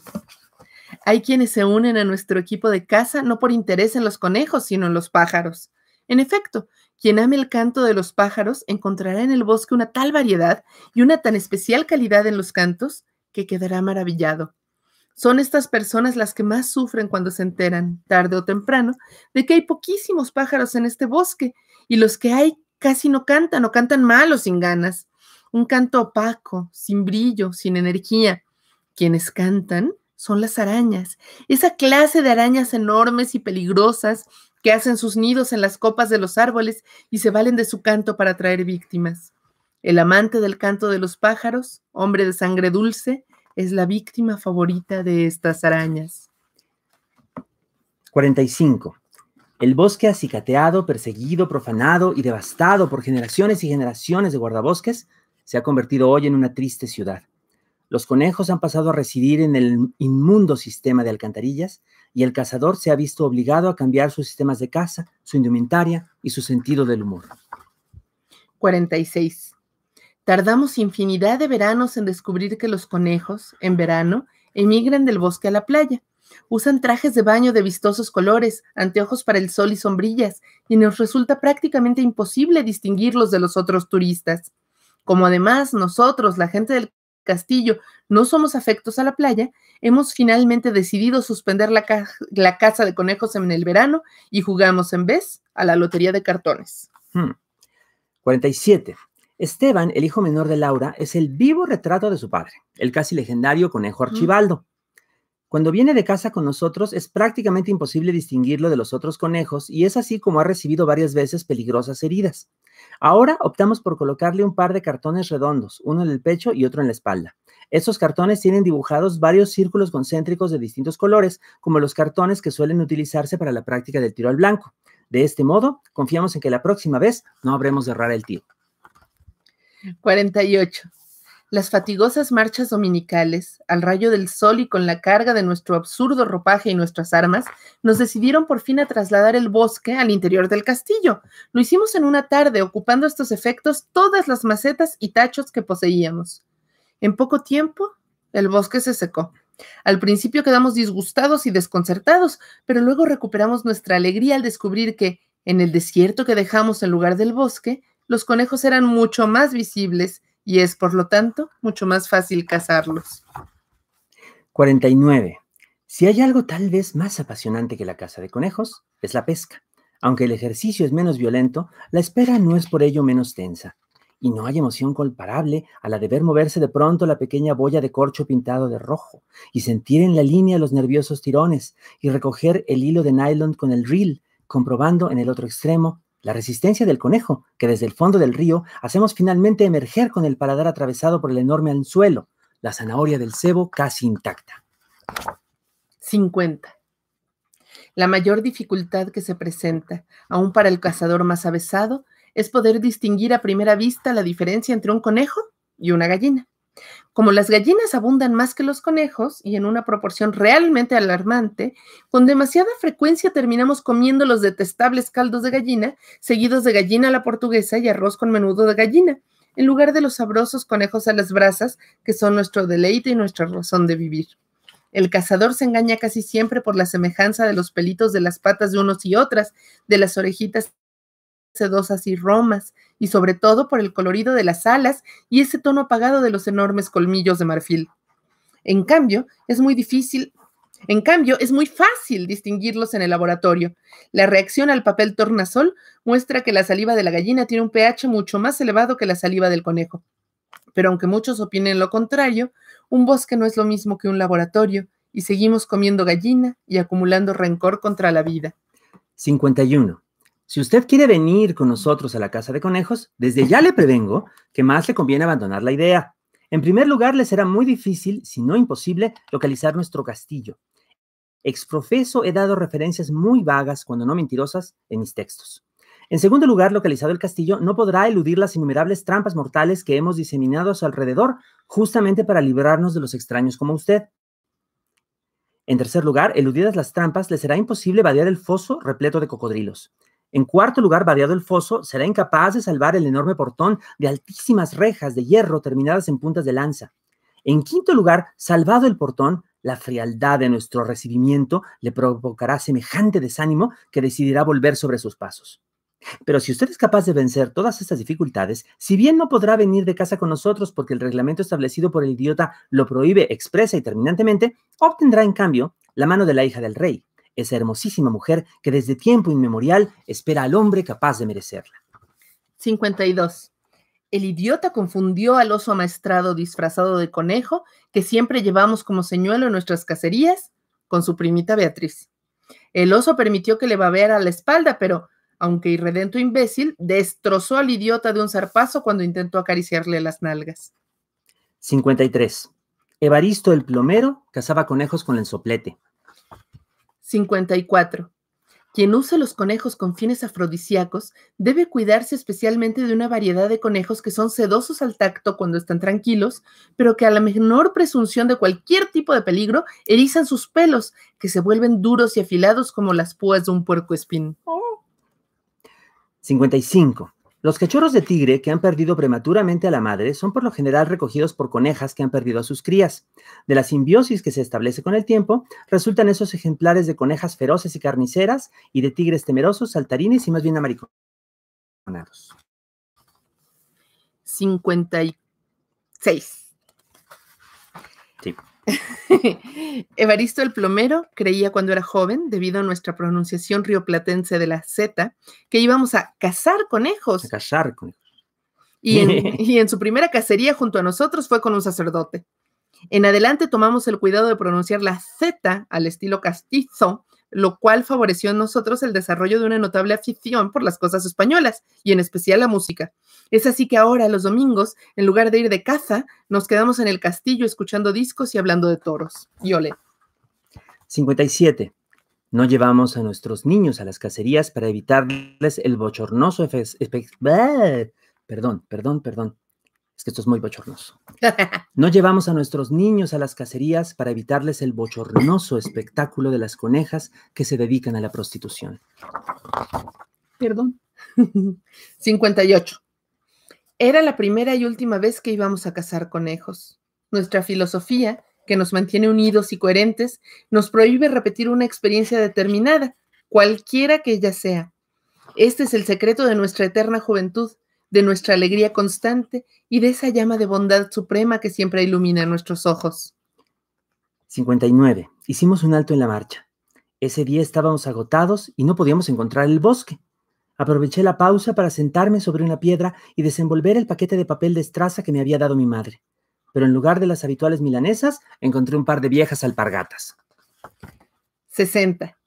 Hay quienes se unen a nuestro equipo de caza no por interés en los conejos, sino en los pájaros. En efecto, quien ame el canto de los pájaros encontrará en el bosque una tal variedad y una tan especial calidad en los cantos que quedará maravillado. Son estas personas las que más sufren cuando se enteran, tarde o temprano, de que hay poquísimos pájaros en este bosque y los que hay casi no cantan o cantan mal o sin ganas. Un canto opaco, sin brillo, sin energía. Quienes cantan son las arañas, esa clase de arañas enormes y peligrosas que hacen sus nidos en las copas de los árboles y se valen de su canto para traer víctimas. El amante del canto de los pájaros, hombre de sangre dulce, es la víctima favorita de estas arañas. 45. El bosque acicateado, perseguido, profanado y devastado por generaciones y generaciones de guardabosques se ha convertido hoy en una triste ciudad los conejos han pasado a residir en el inmundo sistema de alcantarillas y el cazador se ha visto obligado a cambiar sus sistemas de caza, su indumentaria y su sentido del humor. 46. Tardamos infinidad de veranos en descubrir que los conejos, en verano, emigran del bosque a la playa. Usan trajes de baño de vistosos colores, anteojos para el sol y sombrillas, y nos resulta prácticamente imposible distinguirlos de los otros turistas. Como además nosotros, la gente del Castillo no somos afectos a la playa, hemos finalmente decidido suspender la, la caza de conejos en el verano y jugamos en vez a la lotería de cartones. 47. Hmm. Esteban, el hijo menor de Laura, es el vivo retrato de su padre, el casi legendario conejo mm. Archibaldo. Cuando viene de casa con nosotros es prácticamente imposible distinguirlo de los otros conejos y es así como ha recibido varias veces peligrosas heridas. Ahora optamos por colocarle un par de cartones redondos, uno en el pecho y otro en la espalda. Estos cartones tienen dibujados varios círculos concéntricos de distintos colores, como los cartones que suelen utilizarse para la práctica del tiro al blanco. De este modo, confiamos en que la próxima vez no habremos de errar el tiro. 48. Las fatigosas marchas dominicales, al rayo del sol y con la carga de nuestro absurdo ropaje y nuestras armas, nos decidieron por fin a trasladar el bosque al interior del castillo. Lo hicimos en una tarde, ocupando estos efectos todas las macetas y tachos que poseíamos. En poco tiempo, el bosque se secó. Al principio quedamos disgustados y desconcertados, pero luego recuperamos nuestra alegría al descubrir que, en el desierto que dejamos en lugar del bosque, los conejos eran mucho más visibles y es, por lo tanto, mucho más fácil cazarlos. 49. Si hay algo tal vez más apasionante que la caza de conejos, es la pesca. Aunque el ejercicio es menos violento, la espera no es por ello menos tensa. Y no hay emoción comparable a la de ver moverse de pronto la pequeña boya de corcho pintado de rojo y sentir en la línea los nerviosos tirones y recoger el hilo de nylon con el reel, comprobando en el otro extremo la resistencia del conejo, que desde el fondo del río hacemos finalmente emerger con el paladar atravesado por el enorme anzuelo, la zanahoria del cebo casi intacta. 50. La mayor dificultad que se presenta, aún para el cazador más avesado, es poder distinguir a primera vista la diferencia entre un conejo y una gallina. Como las gallinas abundan más que los conejos y en una proporción realmente alarmante, con demasiada frecuencia terminamos comiendo los detestables caldos de gallina, seguidos de gallina a la portuguesa y arroz con menudo de gallina, en lugar de los sabrosos conejos a las brasas, que son nuestro deleite y nuestra razón de vivir. El cazador se engaña casi siempre por la semejanza de los pelitos de las patas de unos y otras, de las orejitas sedosas y romas, y sobre todo por el colorido de las alas y ese tono apagado de los enormes colmillos de marfil. En cambio, es muy difícil, en cambio, es muy fácil distinguirlos en el laboratorio. La reacción al papel tornasol muestra que la saliva de la gallina tiene un pH mucho más elevado que la saliva del conejo. Pero aunque muchos opinen lo contrario, un bosque no es lo mismo que un laboratorio, y seguimos comiendo gallina y acumulando rencor contra la vida. 51. Si usted quiere venir con nosotros a la casa de conejos, desde ya le prevengo que más le conviene abandonar la idea. En primer lugar, le será muy difícil, si no imposible, localizar nuestro castillo. Exprofeso he dado referencias muy vagas, cuando no mentirosas, en mis textos. En segundo lugar, localizado el castillo, no podrá eludir las innumerables trampas mortales que hemos diseminado a su alrededor, justamente para librarnos de los extraños como usted. En tercer lugar, eludidas las trampas, le será imposible vadear el foso repleto de cocodrilos. En cuarto lugar, variado el foso, será incapaz de salvar el enorme portón de altísimas rejas de hierro terminadas en puntas de lanza. En quinto lugar, salvado el portón, la frialdad de nuestro recibimiento le provocará semejante desánimo que decidirá volver sobre sus pasos. Pero si usted es capaz de vencer todas estas dificultades, si bien no podrá venir de casa con nosotros porque el reglamento establecido por el idiota lo prohíbe expresa y terminantemente, obtendrá en cambio la mano de la hija del rey esa hermosísima mujer que desde tiempo inmemorial espera al hombre capaz de merecerla. 52. El idiota confundió al oso amaestrado disfrazado de conejo que siempre llevamos como señuelo en nuestras cacerías con su primita Beatriz. El oso permitió que le babeara la espalda, pero, aunque irredento imbécil, destrozó al idiota de un zarpazo cuando intentó acariciarle las nalgas. 53. Evaristo el plomero cazaba conejos con el soplete. 54. Quien usa los conejos con fines afrodisíacos debe cuidarse especialmente de una variedad de conejos que son sedosos al tacto cuando están tranquilos, pero que a la menor presunción de cualquier tipo de peligro erizan sus pelos, que se vuelven duros y afilados como las púas de un puerco espín. 55. Los cachorros de tigre que han perdido prematuramente a la madre son por lo general recogidos por conejas que han perdido a sus crías. De la simbiosis que se establece con el tiempo, resultan esos ejemplares de conejas feroces y carniceras y de tigres temerosos, saltarines y más bien amariconados. 56. Sí. Evaristo el Plomero creía cuando era joven, debido a nuestra pronunciación rioplatense de la Z, que íbamos a cazar conejos. cazar conejos. Y y en su primera cacería junto a nosotros fue con un sacerdote. En adelante tomamos el cuidado de pronunciar la Z al estilo castizo lo cual favoreció en nosotros el desarrollo de una notable afición por las cosas españolas y en especial la música. Es así que ahora los domingos, en lugar de ir de caza, nos quedamos en el castillo escuchando discos y hablando de toros. Y ole. 57. No llevamos a nuestros niños a las cacerías para evitarles el bochornoso Perdón, perdón, perdón. Es que esto es muy bochornoso. No llevamos a nuestros niños a las cacerías para evitarles el bochornoso espectáculo de las conejas que se dedican a la prostitución. Perdón. 58. Era la primera y última vez que íbamos a cazar conejos. Nuestra filosofía, que nos mantiene unidos y coherentes, nos prohíbe repetir una experiencia determinada, cualquiera que ella sea. Este es el secreto de nuestra eterna juventud de nuestra alegría constante y de esa llama de bondad suprema que siempre ilumina nuestros ojos. 59. Hicimos un alto en la marcha. Ese día estábamos agotados y no podíamos encontrar el bosque. Aproveché la pausa para sentarme sobre una piedra y desenvolver el paquete de papel de estraza que me había dado mi madre. Pero en lugar de las habituales milanesas, encontré un par de viejas alpargatas. 60.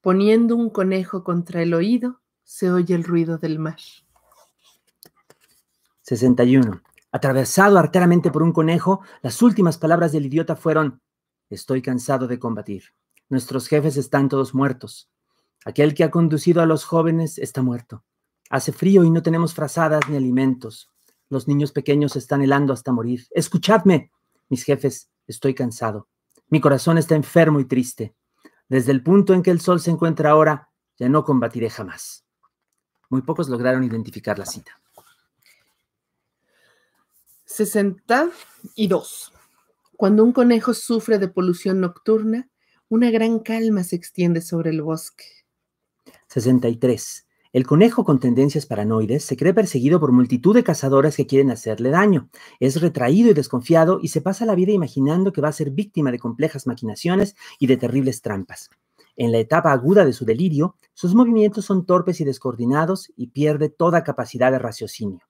Poniendo un conejo contra el oído, se oye el ruido del mar. 61. Atravesado arteramente por un conejo, las últimas palabras del idiota fueron, estoy cansado de combatir. Nuestros jefes están todos muertos. Aquel que ha conducido a los jóvenes está muerto. Hace frío y no tenemos frazadas ni alimentos. Los niños pequeños están helando hasta morir. Escuchadme, mis jefes, estoy cansado. Mi corazón está enfermo y triste. Desde el punto en que el sol se encuentra ahora, ya no combatiré jamás. Muy pocos lograron identificar la cita. 62. Cuando un conejo sufre de polución nocturna, una gran calma se extiende sobre el bosque. 63. El conejo con tendencias paranoides se cree perseguido por multitud de cazadoras que quieren hacerle daño. Es retraído y desconfiado y se pasa la vida imaginando que va a ser víctima de complejas maquinaciones y de terribles trampas. En la etapa aguda de su delirio, sus movimientos son torpes y descoordinados y pierde toda capacidad de raciocinio.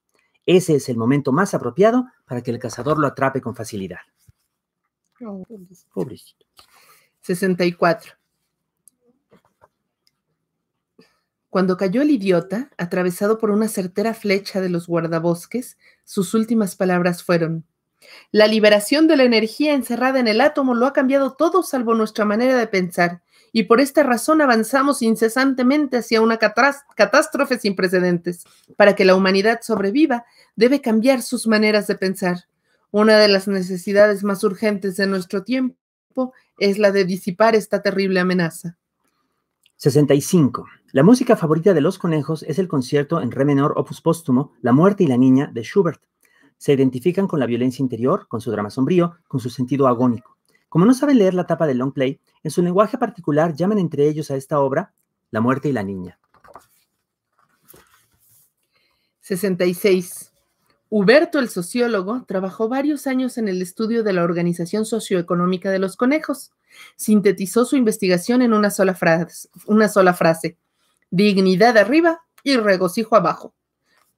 Ese es el momento más apropiado para que el cazador lo atrape con facilidad. 64. Cuando cayó el idiota, atravesado por una certera flecha de los guardabosques, sus últimas palabras fueron, La liberación de la energía encerrada en el átomo lo ha cambiado todo salvo nuestra manera de pensar y por esta razón avanzamos incesantemente hacia una catástrofe sin precedentes. Para que la humanidad sobreviva, debe cambiar sus maneras de pensar. Una de las necesidades más urgentes de nuestro tiempo es la de disipar esta terrible amenaza. 65. La música favorita de los conejos es el concierto en re menor opus póstumo La muerte y la niña de Schubert. Se identifican con la violencia interior, con su drama sombrío, con su sentido agónico. Como no sabe leer la tapa de long play, en su lenguaje particular llaman entre ellos a esta obra La muerte y la niña. 66. Huberto el sociólogo trabajó varios años en el estudio de la organización socioeconómica de los conejos. Sintetizó su investigación en una sola frase, dignidad arriba y regocijo abajo.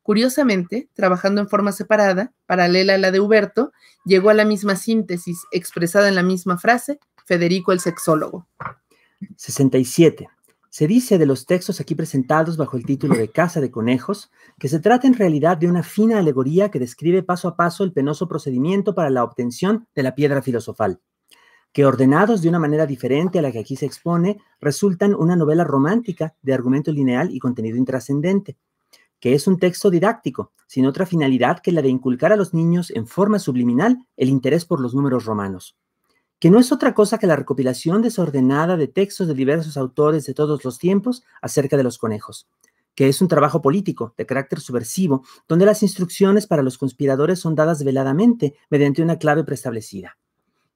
Curiosamente, trabajando en forma separada, paralela a la de Huberto, llegó a la misma síntesis, expresada en la misma frase, Federico el sexólogo. 67. Se dice de los textos aquí presentados bajo el título de Casa de Conejos que se trata en realidad de una fina alegoría que describe paso a paso el penoso procedimiento para la obtención de la piedra filosofal, que ordenados de una manera diferente a la que aquí se expone, resultan una novela romántica de argumento lineal y contenido intrascendente, que es un texto didáctico, sin otra finalidad que la de inculcar a los niños en forma subliminal el interés por los números romanos, que no es otra cosa que la recopilación desordenada de textos de diversos autores de todos los tiempos acerca de los conejos, que es un trabajo político de carácter subversivo, donde las instrucciones para los conspiradores son dadas veladamente mediante una clave preestablecida,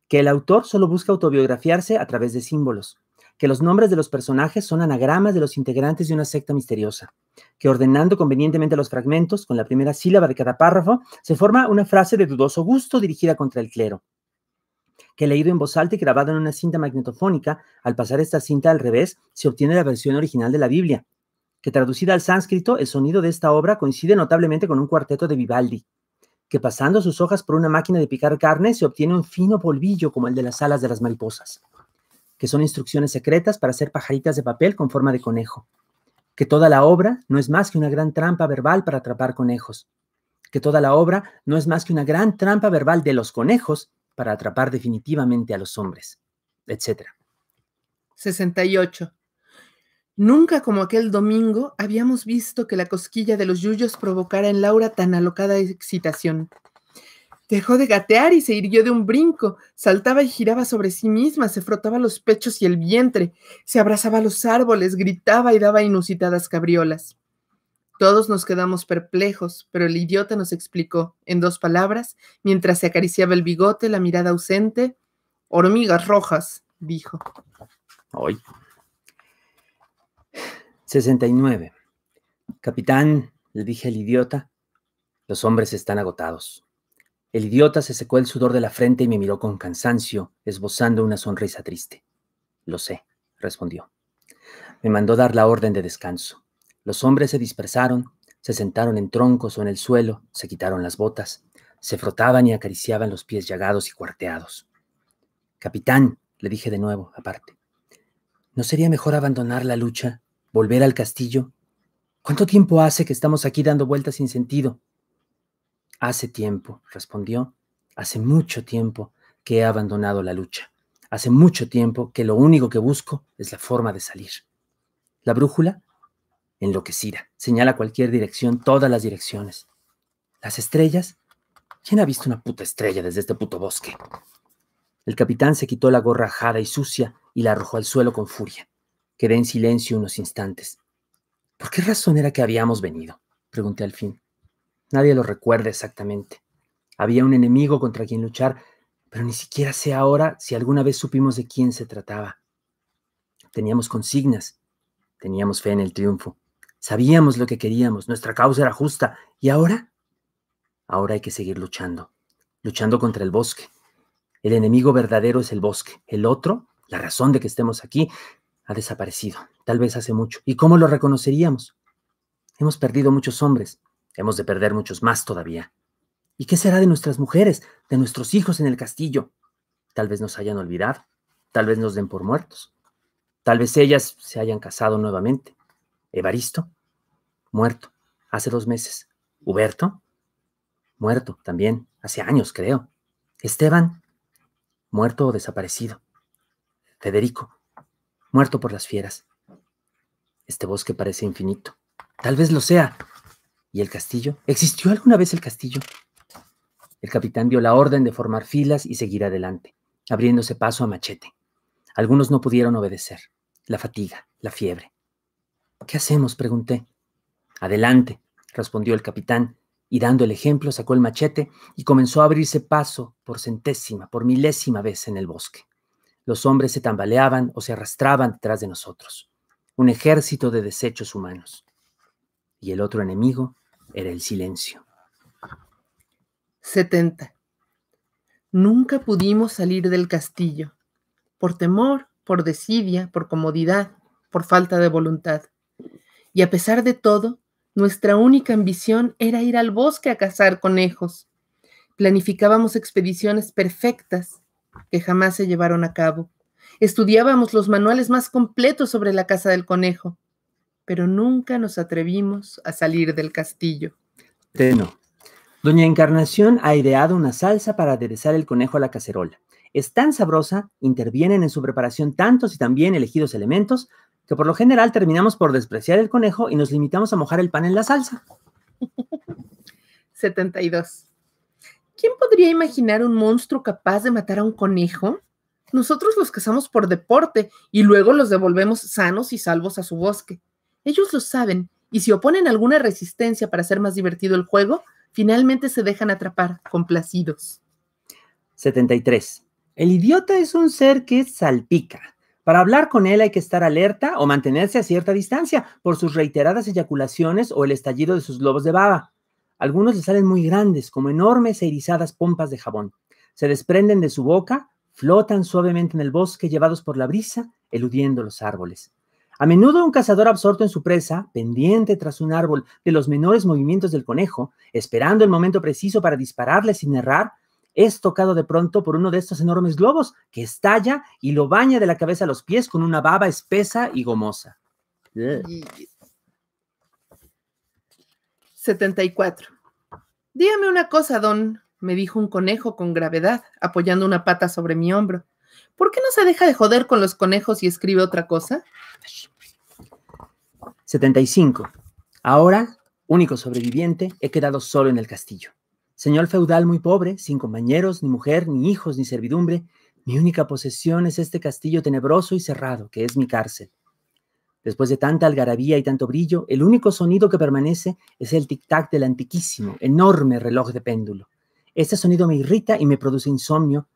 que el autor solo busca autobiografiarse a través de símbolos, que los nombres de los personajes son anagramas de los integrantes de una secta misteriosa, que ordenando convenientemente los fragmentos con la primera sílaba de cada párrafo, se forma una frase de dudoso gusto dirigida contra el clero, que leído en voz alta y grabado en una cinta magnetofónica, al pasar esta cinta al revés, se obtiene la versión original de la Biblia, que traducida al sánscrito, el sonido de esta obra coincide notablemente con un cuarteto de Vivaldi, que pasando sus hojas por una máquina de picar carne se obtiene un fino polvillo como el de las alas de las mariposas que son instrucciones secretas para hacer pajaritas de papel con forma de conejo, que toda la obra no es más que una gran trampa verbal para atrapar conejos, que toda la obra no es más que una gran trampa verbal de los conejos para atrapar definitivamente a los hombres, etc. 68. Nunca como aquel domingo habíamos visto que la cosquilla de los yuyos provocara en Laura tan alocada excitación. Dejó de gatear y se irguió de un brinco. Saltaba y giraba sobre sí misma, se frotaba los pechos y el vientre, se abrazaba a los árboles, gritaba y daba inusitadas cabriolas. Todos nos quedamos perplejos, pero el idiota nos explicó, en dos palabras, mientras se acariciaba el bigote, la mirada ausente. Hormigas rojas, dijo. Hoy. 69. Capitán, le dije al idiota, los hombres están agotados. El idiota se secó el sudor de la frente y me miró con cansancio, esbozando una sonrisa triste. Lo sé, respondió. Me mandó dar la orden de descanso. Los hombres se dispersaron, se sentaron en troncos o en el suelo, se quitaron las botas, se frotaban y acariciaban los pies llagados y cuarteados. Capitán, le dije de nuevo, aparte, ¿no sería mejor abandonar la lucha, volver al castillo? ¿Cuánto tiempo hace que estamos aquí dando vueltas sin sentido? Hace tiempo, respondió, hace mucho tiempo que he abandonado la lucha. Hace mucho tiempo que lo único que busco es la forma de salir. La brújula, enloquecida, señala cualquier dirección, todas las direcciones. Las estrellas, ¿quién ha visto una puta estrella desde este puto bosque? El capitán se quitó la gorra ajada y sucia y la arrojó al suelo con furia. Quedé en silencio unos instantes. ¿Por qué razón era que habíamos venido? Pregunté al fin. Nadie lo recuerda exactamente. Había un enemigo contra quien luchar, pero ni siquiera sé ahora si alguna vez supimos de quién se trataba. Teníamos consignas, teníamos fe en el triunfo, sabíamos lo que queríamos, nuestra causa era justa, y ahora, ahora hay que seguir luchando, luchando contra el bosque. El enemigo verdadero es el bosque, el otro, la razón de que estemos aquí, ha desaparecido, tal vez hace mucho. ¿Y cómo lo reconoceríamos? Hemos perdido muchos hombres, Hemos de perder muchos más todavía. ¿Y qué será de nuestras mujeres, de nuestros hijos en el castillo? Tal vez nos hayan olvidado, tal vez nos den por muertos, tal vez ellas se hayan casado nuevamente. Evaristo, muerto, hace dos meses. Huberto, muerto también, hace años creo. Esteban, muerto o desaparecido. Federico, muerto por las fieras. Este bosque parece infinito. Tal vez lo sea, ¿Y el castillo? ¿Existió alguna vez el castillo? El capitán dio la orden de formar filas y seguir adelante, abriéndose paso a machete. Algunos no pudieron obedecer. La fatiga, la fiebre. ¿Qué hacemos? pregunté. Adelante, respondió el capitán, y dando el ejemplo sacó el machete y comenzó a abrirse paso por centésima, por milésima vez en el bosque. Los hombres se tambaleaban o se arrastraban detrás de nosotros. Un ejército de desechos humanos. Y el otro enemigo era el silencio. 70. Nunca pudimos salir del castillo, por temor, por desidia, por comodidad, por falta de voluntad. Y a pesar de todo, nuestra única ambición era ir al bosque a cazar conejos. Planificábamos expediciones perfectas que jamás se llevaron a cabo. Estudiábamos los manuales más completos sobre la caza del conejo pero nunca nos atrevimos a salir del castillo. Teno. Doña Encarnación ha ideado una salsa para aderezar el conejo a la cacerola. Es tan sabrosa, intervienen en su preparación tantos y también elegidos elementos, que por lo general terminamos por despreciar el conejo y nos limitamos a mojar el pan en la salsa. 72. ¿Quién podría imaginar un monstruo capaz de matar a un conejo? Nosotros los cazamos por deporte y luego los devolvemos sanos y salvos a su bosque. Ellos lo saben, y si oponen alguna resistencia para hacer más divertido el juego, finalmente se dejan atrapar, complacidos. 73. El idiota es un ser que salpica. Para hablar con él hay que estar alerta o mantenerse a cierta distancia por sus reiteradas eyaculaciones o el estallido de sus globos de baba. Algunos le salen muy grandes, como enormes e irisadas pompas de jabón. Se desprenden de su boca, flotan suavemente en el bosque llevados por la brisa, eludiendo los árboles. A menudo un cazador absorto en su presa, pendiente tras un árbol de los menores movimientos del conejo, esperando el momento preciso para dispararle sin errar, es tocado de pronto por uno de estos enormes globos que estalla y lo baña de la cabeza a los pies con una baba espesa y gomosa. 74. Dígame una cosa, don, me dijo un conejo con gravedad, apoyando una pata sobre mi hombro. ¿Por qué no se deja de joder con los conejos y escribe otra cosa? 75. Ahora, único sobreviviente, he quedado solo en el castillo. Señor feudal muy pobre, sin compañeros, ni mujer, ni hijos, ni servidumbre, mi única posesión es este castillo tenebroso y cerrado, que es mi cárcel. Después de tanta algarabía y tanto brillo, el único sonido que permanece es el tic-tac del antiquísimo, enorme reloj de péndulo. Este sonido me irrita y me produce insomnio,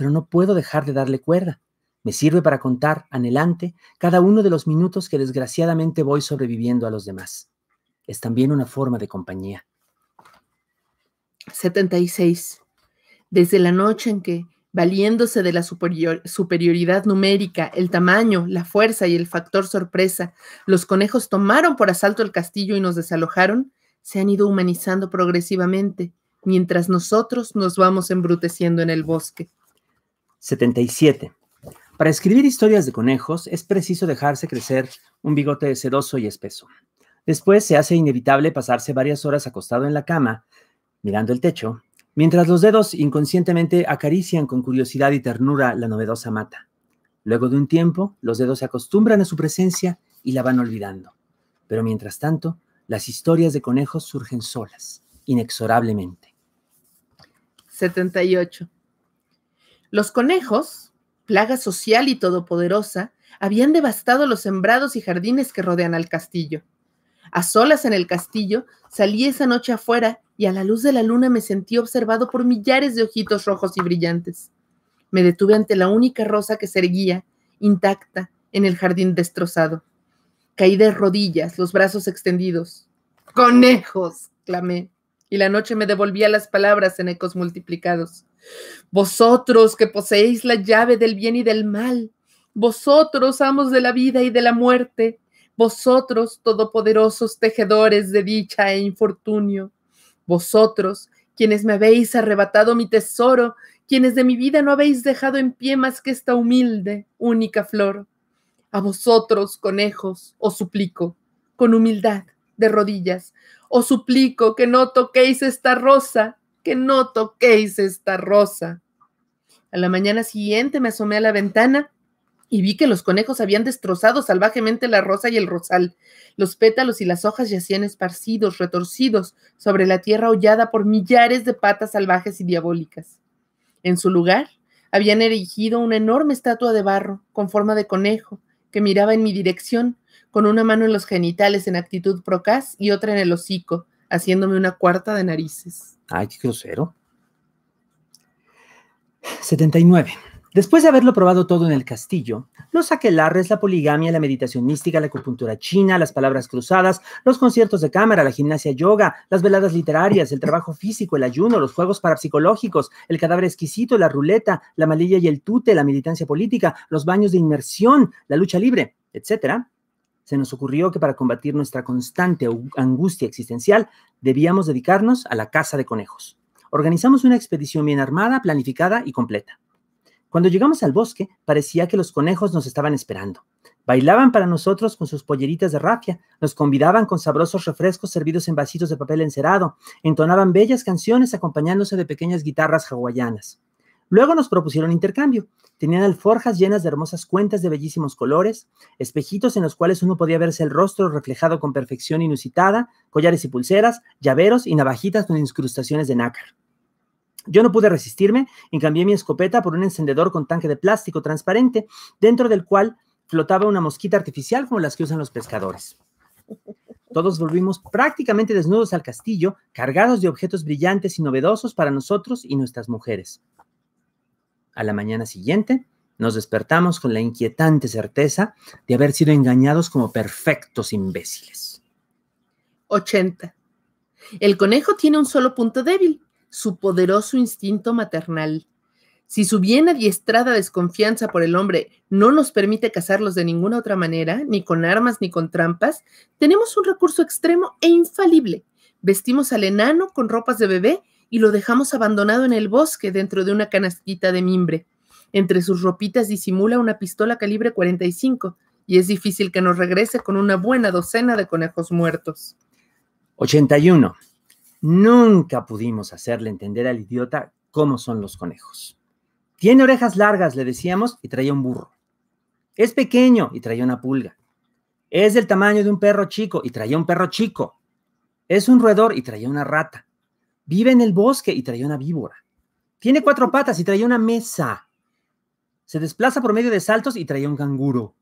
pero no puedo dejar de darle cuerda. Me sirve para contar, anhelante, cada uno de los minutos que desgraciadamente voy sobreviviendo a los demás. Es también una forma de compañía. 76. Desde la noche en que, valiéndose de la superioridad numérica, el tamaño, la fuerza y el factor sorpresa, los conejos tomaron por asalto el castillo y nos desalojaron, se han ido humanizando progresivamente, mientras nosotros nos vamos embruteciendo en el bosque. 77. Para escribir historias de conejos es preciso dejarse crecer un bigote sedoso y espeso. Después se hace inevitable pasarse varias horas acostado en la cama, mirando el techo, mientras los dedos inconscientemente acarician con curiosidad y ternura la novedosa mata. Luego de un tiempo, los dedos se acostumbran a su presencia y la van olvidando. Pero mientras tanto, las historias de conejos surgen solas, inexorablemente. 78. Los conejos, plaga social y todopoderosa, habían devastado los sembrados y jardines que rodean al castillo. A solas en el castillo, salí esa noche afuera y a la luz de la luna me sentí observado por millares de ojitos rojos y brillantes. Me detuve ante la única rosa que se erguía, intacta, en el jardín destrozado. Caí de rodillas, los brazos extendidos. ¡Conejos! clamé, y la noche me devolvía las palabras en ecos multiplicados. Vosotros que poseéis la llave del bien y del mal, vosotros amos de la vida y de la muerte, vosotros todopoderosos tejedores de dicha e infortunio, vosotros quienes me habéis arrebatado mi tesoro, quienes de mi vida no habéis dejado en pie más que esta humilde, única flor. A vosotros, conejos, os suplico, con humildad, de rodillas, os suplico que no toquéis esta rosa, que no toquéis esta rosa. A la mañana siguiente me asomé a la ventana y vi que los conejos habían destrozado salvajemente la rosa y el rosal. Los pétalos y las hojas yacían esparcidos, retorcidos, sobre la tierra hollada por millares de patas salvajes y diabólicas. En su lugar habían erigido una enorme estatua de barro con forma de conejo que miraba en mi dirección, con una mano en los genitales en actitud procaz y otra en el hocico, haciéndome una cuarta de narices. Ay, qué grosero. 79. Después de haberlo probado todo en el castillo, los aquelarres, la poligamia, la meditación mística, la acupuntura china, las palabras cruzadas, los conciertos de cámara, la gimnasia yoga, las veladas literarias, el trabajo físico, el ayuno, los juegos parapsicológicos, el cadáver exquisito, la ruleta, la malilla y el tute, la militancia política, los baños de inmersión, la lucha libre, etcétera, se nos ocurrió que para combatir nuestra constante angustia existencial debíamos dedicarnos a la caza de conejos. Organizamos una expedición bien armada, planificada y completa. Cuando llegamos al bosque, parecía que los conejos nos estaban esperando. Bailaban para nosotros con sus polleritas de rafia, nos convidaban con sabrosos refrescos servidos en vasitos de papel encerado, entonaban bellas canciones acompañándose de pequeñas guitarras hawaianas. Luego nos propusieron intercambio. Tenían alforjas llenas de hermosas cuentas de bellísimos colores, espejitos en los cuales uno podía verse el rostro reflejado con perfección inusitada, collares y pulseras, llaveros y navajitas con incrustaciones de nácar. Yo no pude resistirme y cambié mi escopeta por un encendedor con tanque de plástico transparente, dentro del cual flotaba una mosquita artificial como las que usan los pescadores. Todos volvimos prácticamente desnudos al castillo, cargados de objetos brillantes y novedosos para nosotros y nuestras mujeres. A la mañana siguiente nos despertamos con la inquietante certeza de haber sido engañados como perfectos imbéciles. 80. El conejo tiene un solo punto débil, su poderoso instinto maternal. Si su bien adiestrada desconfianza por el hombre no nos permite casarlos de ninguna otra manera, ni con armas ni con trampas, tenemos un recurso extremo e infalible. Vestimos al enano con ropas de bebé y lo dejamos abandonado en el bosque dentro de una canastita de mimbre. Entre sus ropitas disimula una pistola calibre 45 y es difícil que nos regrese con una buena docena de conejos muertos. 81. Nunca pudimos hacerle entender al idiota cómo son los conejos. Tiene orejas largas, le decíamos, y traía un burro. Es pequeño y traía una pulga. Es del tamaño de un perro chico y traía un perro chico. Es un roedor y traía una rata. Vive en el bosque y trae una víbora. Tiene cuatro patas y trae una mesa. Se desplaza por medio de saltos y trae un canguro.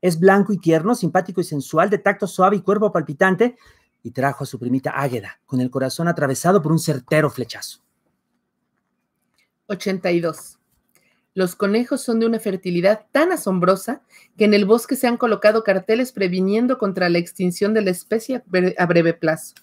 Es blanco y tierno, simpático y sensual, de tacto suave y cuerpo palpitante, y trajo a su primita Águeda, con el corazón atravesado por un certero flechazo. 82. Los conejos son de una fertilidad tan asombrosa que en el bosque se han colocado carteles previniendo contra la extinción de la especie a breve plazo.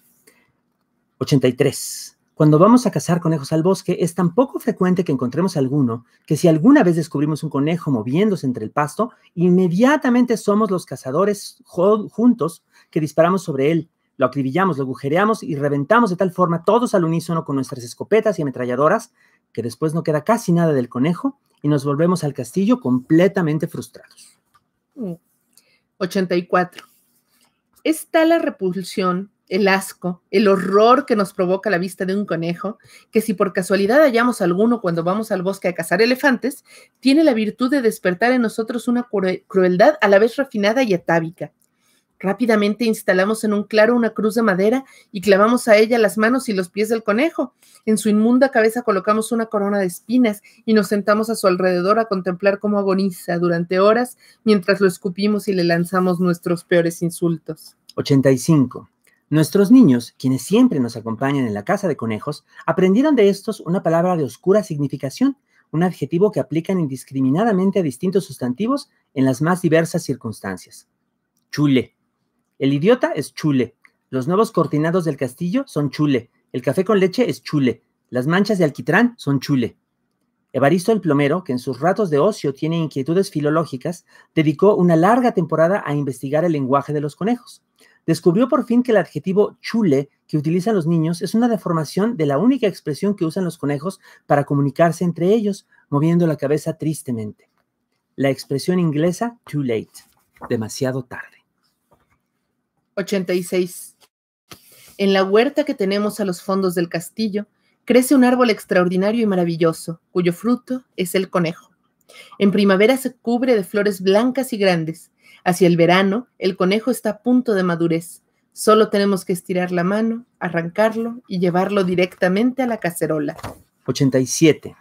83. Cuando vamos a cazar conejos al bosque, es tan poco frecuente que encontremos alguno que si alguna vez descubrimos un conejo moviéndose entre el pasto, inmediatamente somos los cazadores juntos que disparamos sobre él, lo acribillamos, lo agujereamos y reventamos de tal forma todos al unísono con nuestras escopetas y ametralladoras que después no queda casi nada del conejo y nos volvemos al castillo completamente frustrados. 84. Mm. Está la repulsión el asco, el horror que nos provoca la vista de un conejo, que si por casualidad hallamos alguno cuando vamos al bosque a cazar elefantes, tiene la virtud de despertar en nosotros una crueldad a la vez refinada y atávica. Rápidamente instalamos en un claro una cruz de madera y clavamos a ella las manos y los pies del conejo. En su inmunda cabeza colocamos una corona de espinas y nos sentamos a su alrededor a contemplar cómo agoniza durante horas mientras lo escupimos y le lanzamos nuestros peores insultos. 85. Nuestros niños, quienes siempre nos acompañan en la casa de conejos, aprendieron de estos una palabra de oscura significación, un adjetivo que aplican indiscriminadamente a distintos sustantivos en las más diversas circunstancias. Chule. El idiota es chule. Los nuevos cortinados del castillo son chule. El café con leche es chule. Las manchas de alquitrán son chule. Evaristo el plomero, que en sus ratos de ocio tiene inquietudes filológicas, dedicó una larga temporada a investigar el lenguaje de los conejos descubrió por fin que el adjetivo chule que utilizan los niños es una deformación de la única expresión que usan los conejos para comunicarse entre ellos, moviendo la cabeza tristemente. La expresión inglesa too late, demasiado tarde. 86. En la huerta que tenemos a los fondos del castillo, crece un árbol extraordinario y maravilloso, cuyo fruto es el conejo. En primavera se cubre de flores blancas y grandes, Hacia el verano, el conejo está a punto de madurez. Solo tenemos que estirar la mano, arrancarlo y llevarlo directamente a la cacerola. 87.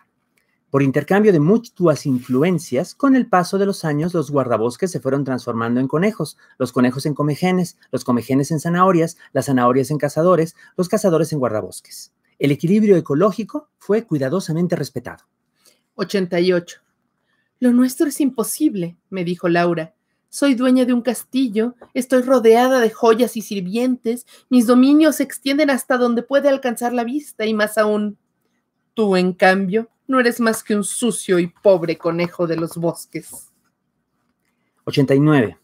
Por intercambio de mutuas influencias, con el paso de los años los guardabosques se fueron transformando en conejos, los conejos en comejenes, los comejenes en zanahorias, las zanahorias en cazadores, los cazadores en guardabosques. El equilibrio ecológico fue cuidadosamente respetado. 88. Lo nuestro es imposible, me dijo Laura. Soy dueña de un castillo, estoy rodeada de joyas y sirvientes, mis dominios se extienden hasta donde puede alcanzar la vista y más aún. Tú, en cambio, no eres más que un sucio y pobre conejo de los bosques. 89.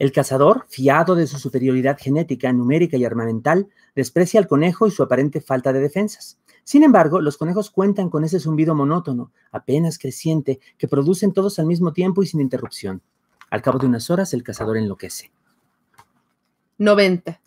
El cazador, fiado de su superioridad genética, numérica y armamental, desprecia al conejo y su aparente falta de defensas. Sin embargo, los conejos cuentan con ese zumbido monótono, apenas creciente, que producen todos al mismo tiempo y sin interrupción. Al cabo de unas horas, el cazador enloquece. 90.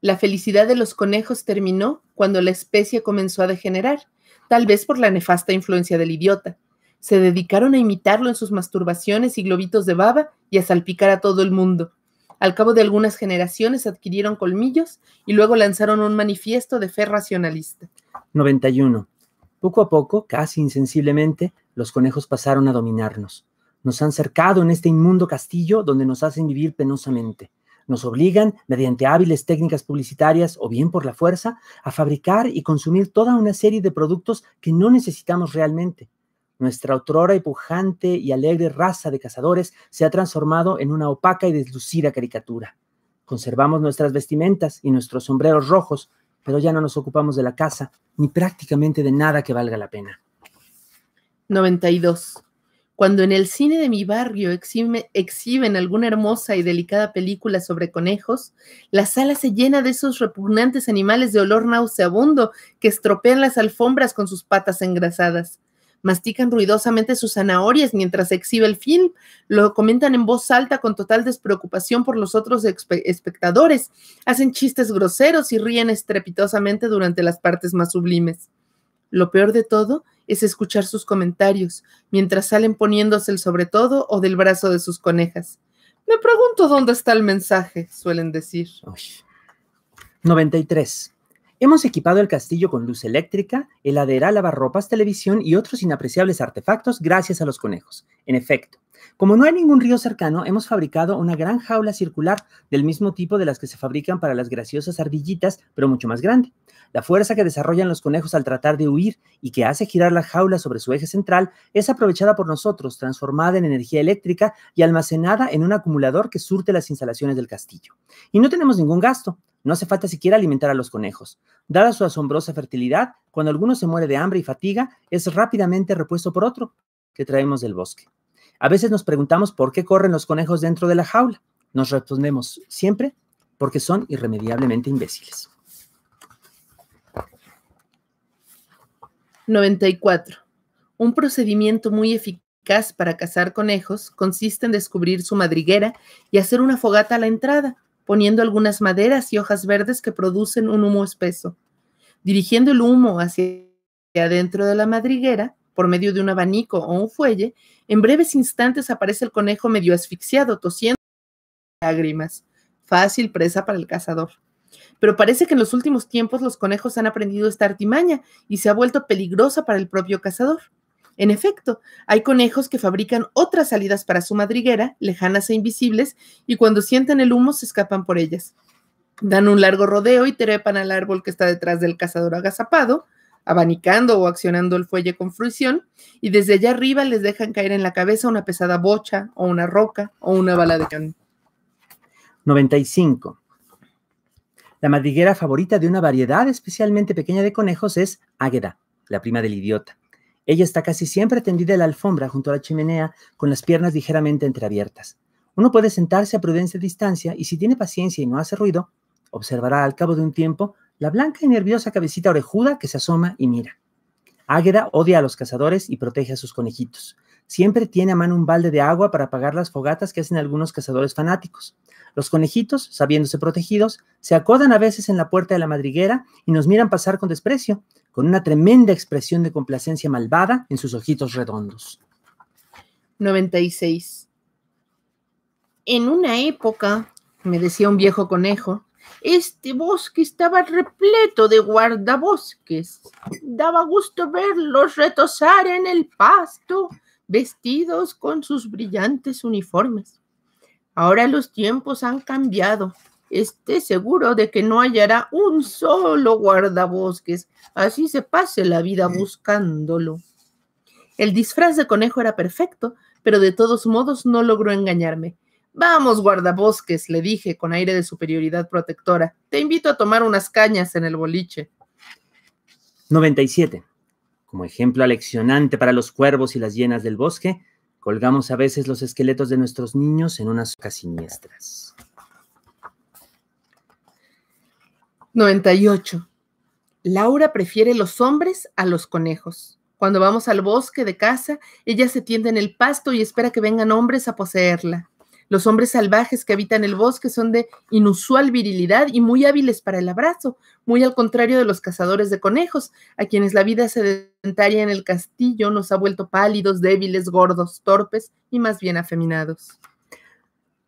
La felicidad de los conejos terminó cuando la especie comenzó a degenerar, tal vez por la nefasta influencia del idiota. Se dedicaron a imitarlo en sus masturbaciones y globitos de baba y a salpicar a todo el mundo. Al cabo de algunas generaciones adquirieron colmillos y luego lanzaron un manifiesto de fe racionalista. 91. Poco a poco, casi insensiblemente, los conejos pasaron a dominarnos. Nos han cercado en este inmundo castillo donde nos hacen vivir penosamente. Nos obligan, mediante hábiles técnicas publicitarias o bien por la fuerza, a fabricar y consumir toda una serie de productos que no necesitamos realmente. Nuestra otrora y pujante y alegre raza de cazadores se ha transformado en una opaca y deslucida caricatura. Conservamos nuestras vestimentas y nuestros sombreros rojos, pero ya no nos ocupamos de la casa ni prácticamente de nada que valga la pena. 92. Cuando en el cine de mi barrio exhiben alguna hermosa y delicada película sobre conejos, la sala se llena de esos repugnantes animales de olor nauseabundo que estropean las alfombras con sus patas engrasadas. Mastican ruidosamente sus zanahorias mientras se exhibe el film, lo comentan en voz alta con total despreocupación por los otros espectadores, hacen chistes groseros y ríen estrepitosamente durante las partes más sublimes. Lo peor de todo es escuchar sus comentarios, mientras salen poniéndose el sobre todo o del brazo de sus conejas. Me pregunto dónde está el mensaje, suelen decir. 93. Hemos equipado el castillo con luz eléctrica, heladera, lavarropas, televisión y otros inapreciables artefactos gracias a los conejos. En efecto, como no hay ningún río cercano, hemos fabricado una gran jaula circular del mismo tipo de las que se fabrican para las graciosas ardillitas, pero mucho más grande. La fuerza que desarrollan los conejos al tratar de huir y que hace girar la jaula sobre su eje central es aprovechada por nosotros, transformada en energía eléctrica y almacenada en un acumulador que surte las instalaciones del castillo. Y no tenemos ningún gasto. No hace falta siquiera alimentar a los conejos. Dada su asombrosa fertilidad, cuando alguno se muere de hambre y fatiga, es rápidamente repuesto por otro que traemos del bosque. A veces nos preguntamos por qué corren los conejos dentro de la jaula. Nos respondemos siempre porque son irremediablemente imbéciles. 94. Un procedimiento muy eficaz para cazar conejos consiste en descubrir su madriguera y hacer una fogata a la entrada, poniendo algunas maderas y hojas verdes que producen un humo espeso. Dirigiendo el humo hacia adentro de la madriguera, por medio de un abanico o un fuelle, en breves instantes aparece el conejo medio asfixiado, tosiendo lágrimas. Fácil presa para el cazador. Pero parece que en los últimos tiempos los conejos han aprendido esta artimaña y se ha vuelto peligrosa para el propio cazador. En efecto, hay conejos que fabrican otras salidas para su madriguera, lejanas e invisibles, y cuando sienten el humo se escapan por ellas. Dan un largo rodeo y trepan al árbol que está detrás del cazador agazapado, abanicando o accionando el fuelle con fruición y desde allá arriba les dejan caer en la cabeza una pesada bocha o una roca o una bala de cañón. 95. La madriguera favorita de una variedad especialmente pequeña de conejos es Águeda, la prima del idiota. Ella está casi siempre tendida en la alfombra junto a la chimenea, con las piernas ligeramente entreabiertas. Uno puede sentarse a prudencia distancia y si tiene paciencia y no hace ruido, observará al cabo de un tiempo la blanca y nerviosa cabecita orejuda que se asoma y mira. Águeda odia a los cazadores y protege a sus conejitos. Siempre tiene a mano un balde de agua para apagar las fogatas que hacen algunos cazadores fanáticos. Los conejitos, sabiéndose protegidos, se acodan a veces en la puerta de la madriguera y nos miran pasar con desprecio, con una tremenda expresión de complacencia malvada en sus ojitos redondos. 96. En una época, me decía un viejo conejo, este bosque estaba repleto de guardabosques. Daba gusto verlos retosar en el pasto, vestidos con sus brillantes uniformes. Ahora los tiempos han cambiado. Esté seguro de que no hallará un solo guardabosques. Así se pase la vida buscándolo. El disfraz de conejo era perfecto, pero de todos modos no logró engañarme. Vamos, guardabosques, le dije con aire de superioridad protectora. Te invito a tomar unas cañas en el boliche. 97. Como ejemplo aleccionante para los cuervos y las hienas del bosque, colgamos a veces los esqueletos de nuestros niños en unas ocas siniestras. 98. Laura prefiere los hombres a los conejos. Cuando vamos al bosque de casa, ella se tiende en el pasto y espera que vengan hombres a poseerla. Los hombres salvajes que habitan el bosque son de inusual virilidad y muy hábiles para el abrazo, muy al contrario de los cazadores de conejos, a quienes la vida sedentaria en el castillo nos ha vuelto pálidos, débiles, gordos, torpes y más bien afeminados.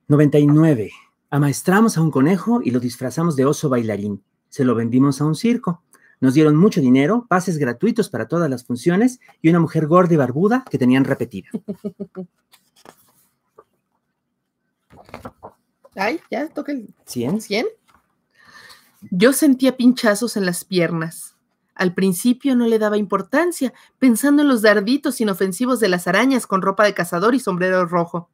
99. Amaestramos a un conejo y lo disfrazamos de oso bailarín. Se lo vendimos a un circo. Nos dieron mucho dinero, pases gratuitos para todas las funciones y una mujer gorda y barbuda que tenían repetida. Ay, ya, toca el. 100. Yo sentía pinchazos en las piernas. Al principio no le daba importancia, pensando en los darditos inofensivos de las arañas con ropa de cazador y sombrero rojo.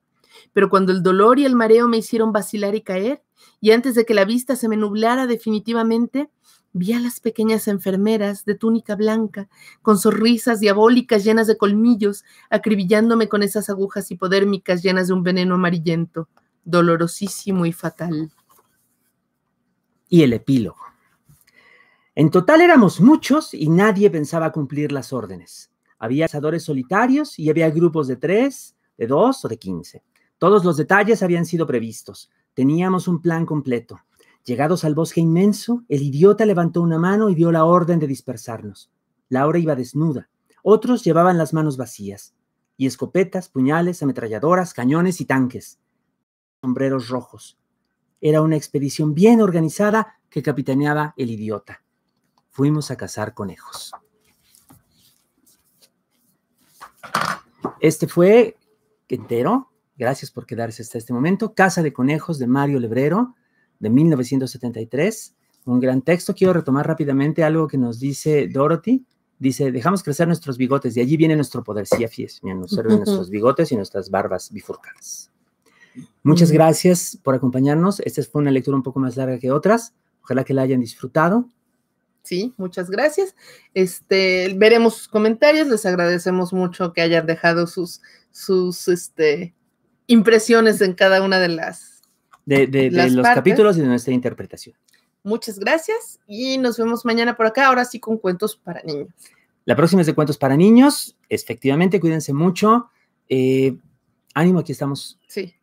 Pero cuando el dolor y el mareo me hicieron vacilar y caer, y antes de que la vista se me nublara definitivamente, vi a las pequeñas enfermeras de túnica blanca, con sonrisas diabólicas llenas de colmillos, acribillándome con esas agujas hipodérmicas llenas de un veneno amarillento dolorosísimo y fatal. Y el epílogo. En total éramos muchos y nadie pensaba cumplir las órdenes. Había cazadores solitarios y había grupos de tres, de dos o de quince. Todos los detalles habían sido previstos. Teníamos un plan completo. Llegados al bosque inmenso, el idiota levantó una mano y dio la orden de dispersarnos. Laura iba desnuda. Otros llevaban las manos vacías. Y escopetas, puñales, ametralladoras, cañones y tanques sombreros rojos. Era una expedición bien organizada que capitaneaba el idiota. Fuimos a cazar conejos. Este fue entero. Gracias por quedarse hasta este momento. Casa de Conejos de Mario Lebrero, de 1973. Un gran texto. Quiero retomar rápidamente algo que nos dice Dorothy. Dice, dejamos crecer nuestros bigotes, de allí viene nuestro poder. Sí, nos es, nuestros bigotes y nuestras barbas bifurcadas. Muchas gracias por acompañarnos. Esta fue una lectura un poco más larga que otras. Ojalá que la hayan disfrutado. Sí, muchas gracias. Este, veremos sus comentarios. Les agradecemos mucho que hayan dejado sus, sus este, impresiones en cada una de las. De, de, los capítulos y de nuestra interpretación. Muchas gracias y nos vemos mañana por acá, ahora sí con cuentos para niños. La próxima es de cuentos para niños. Efectivamente, cuídense mucho. Eh, ánimo, aquí estamos. Sí.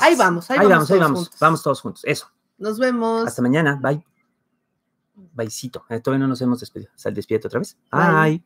Ahí vamos, ahí, vamos, ahí vamos. Vamos todos juntos. Eso. Nos vemos. Hasta mañana. Bye. Bye. Eh, todavía no nos hemos despedido. Sal, despídete otra vez. Bye.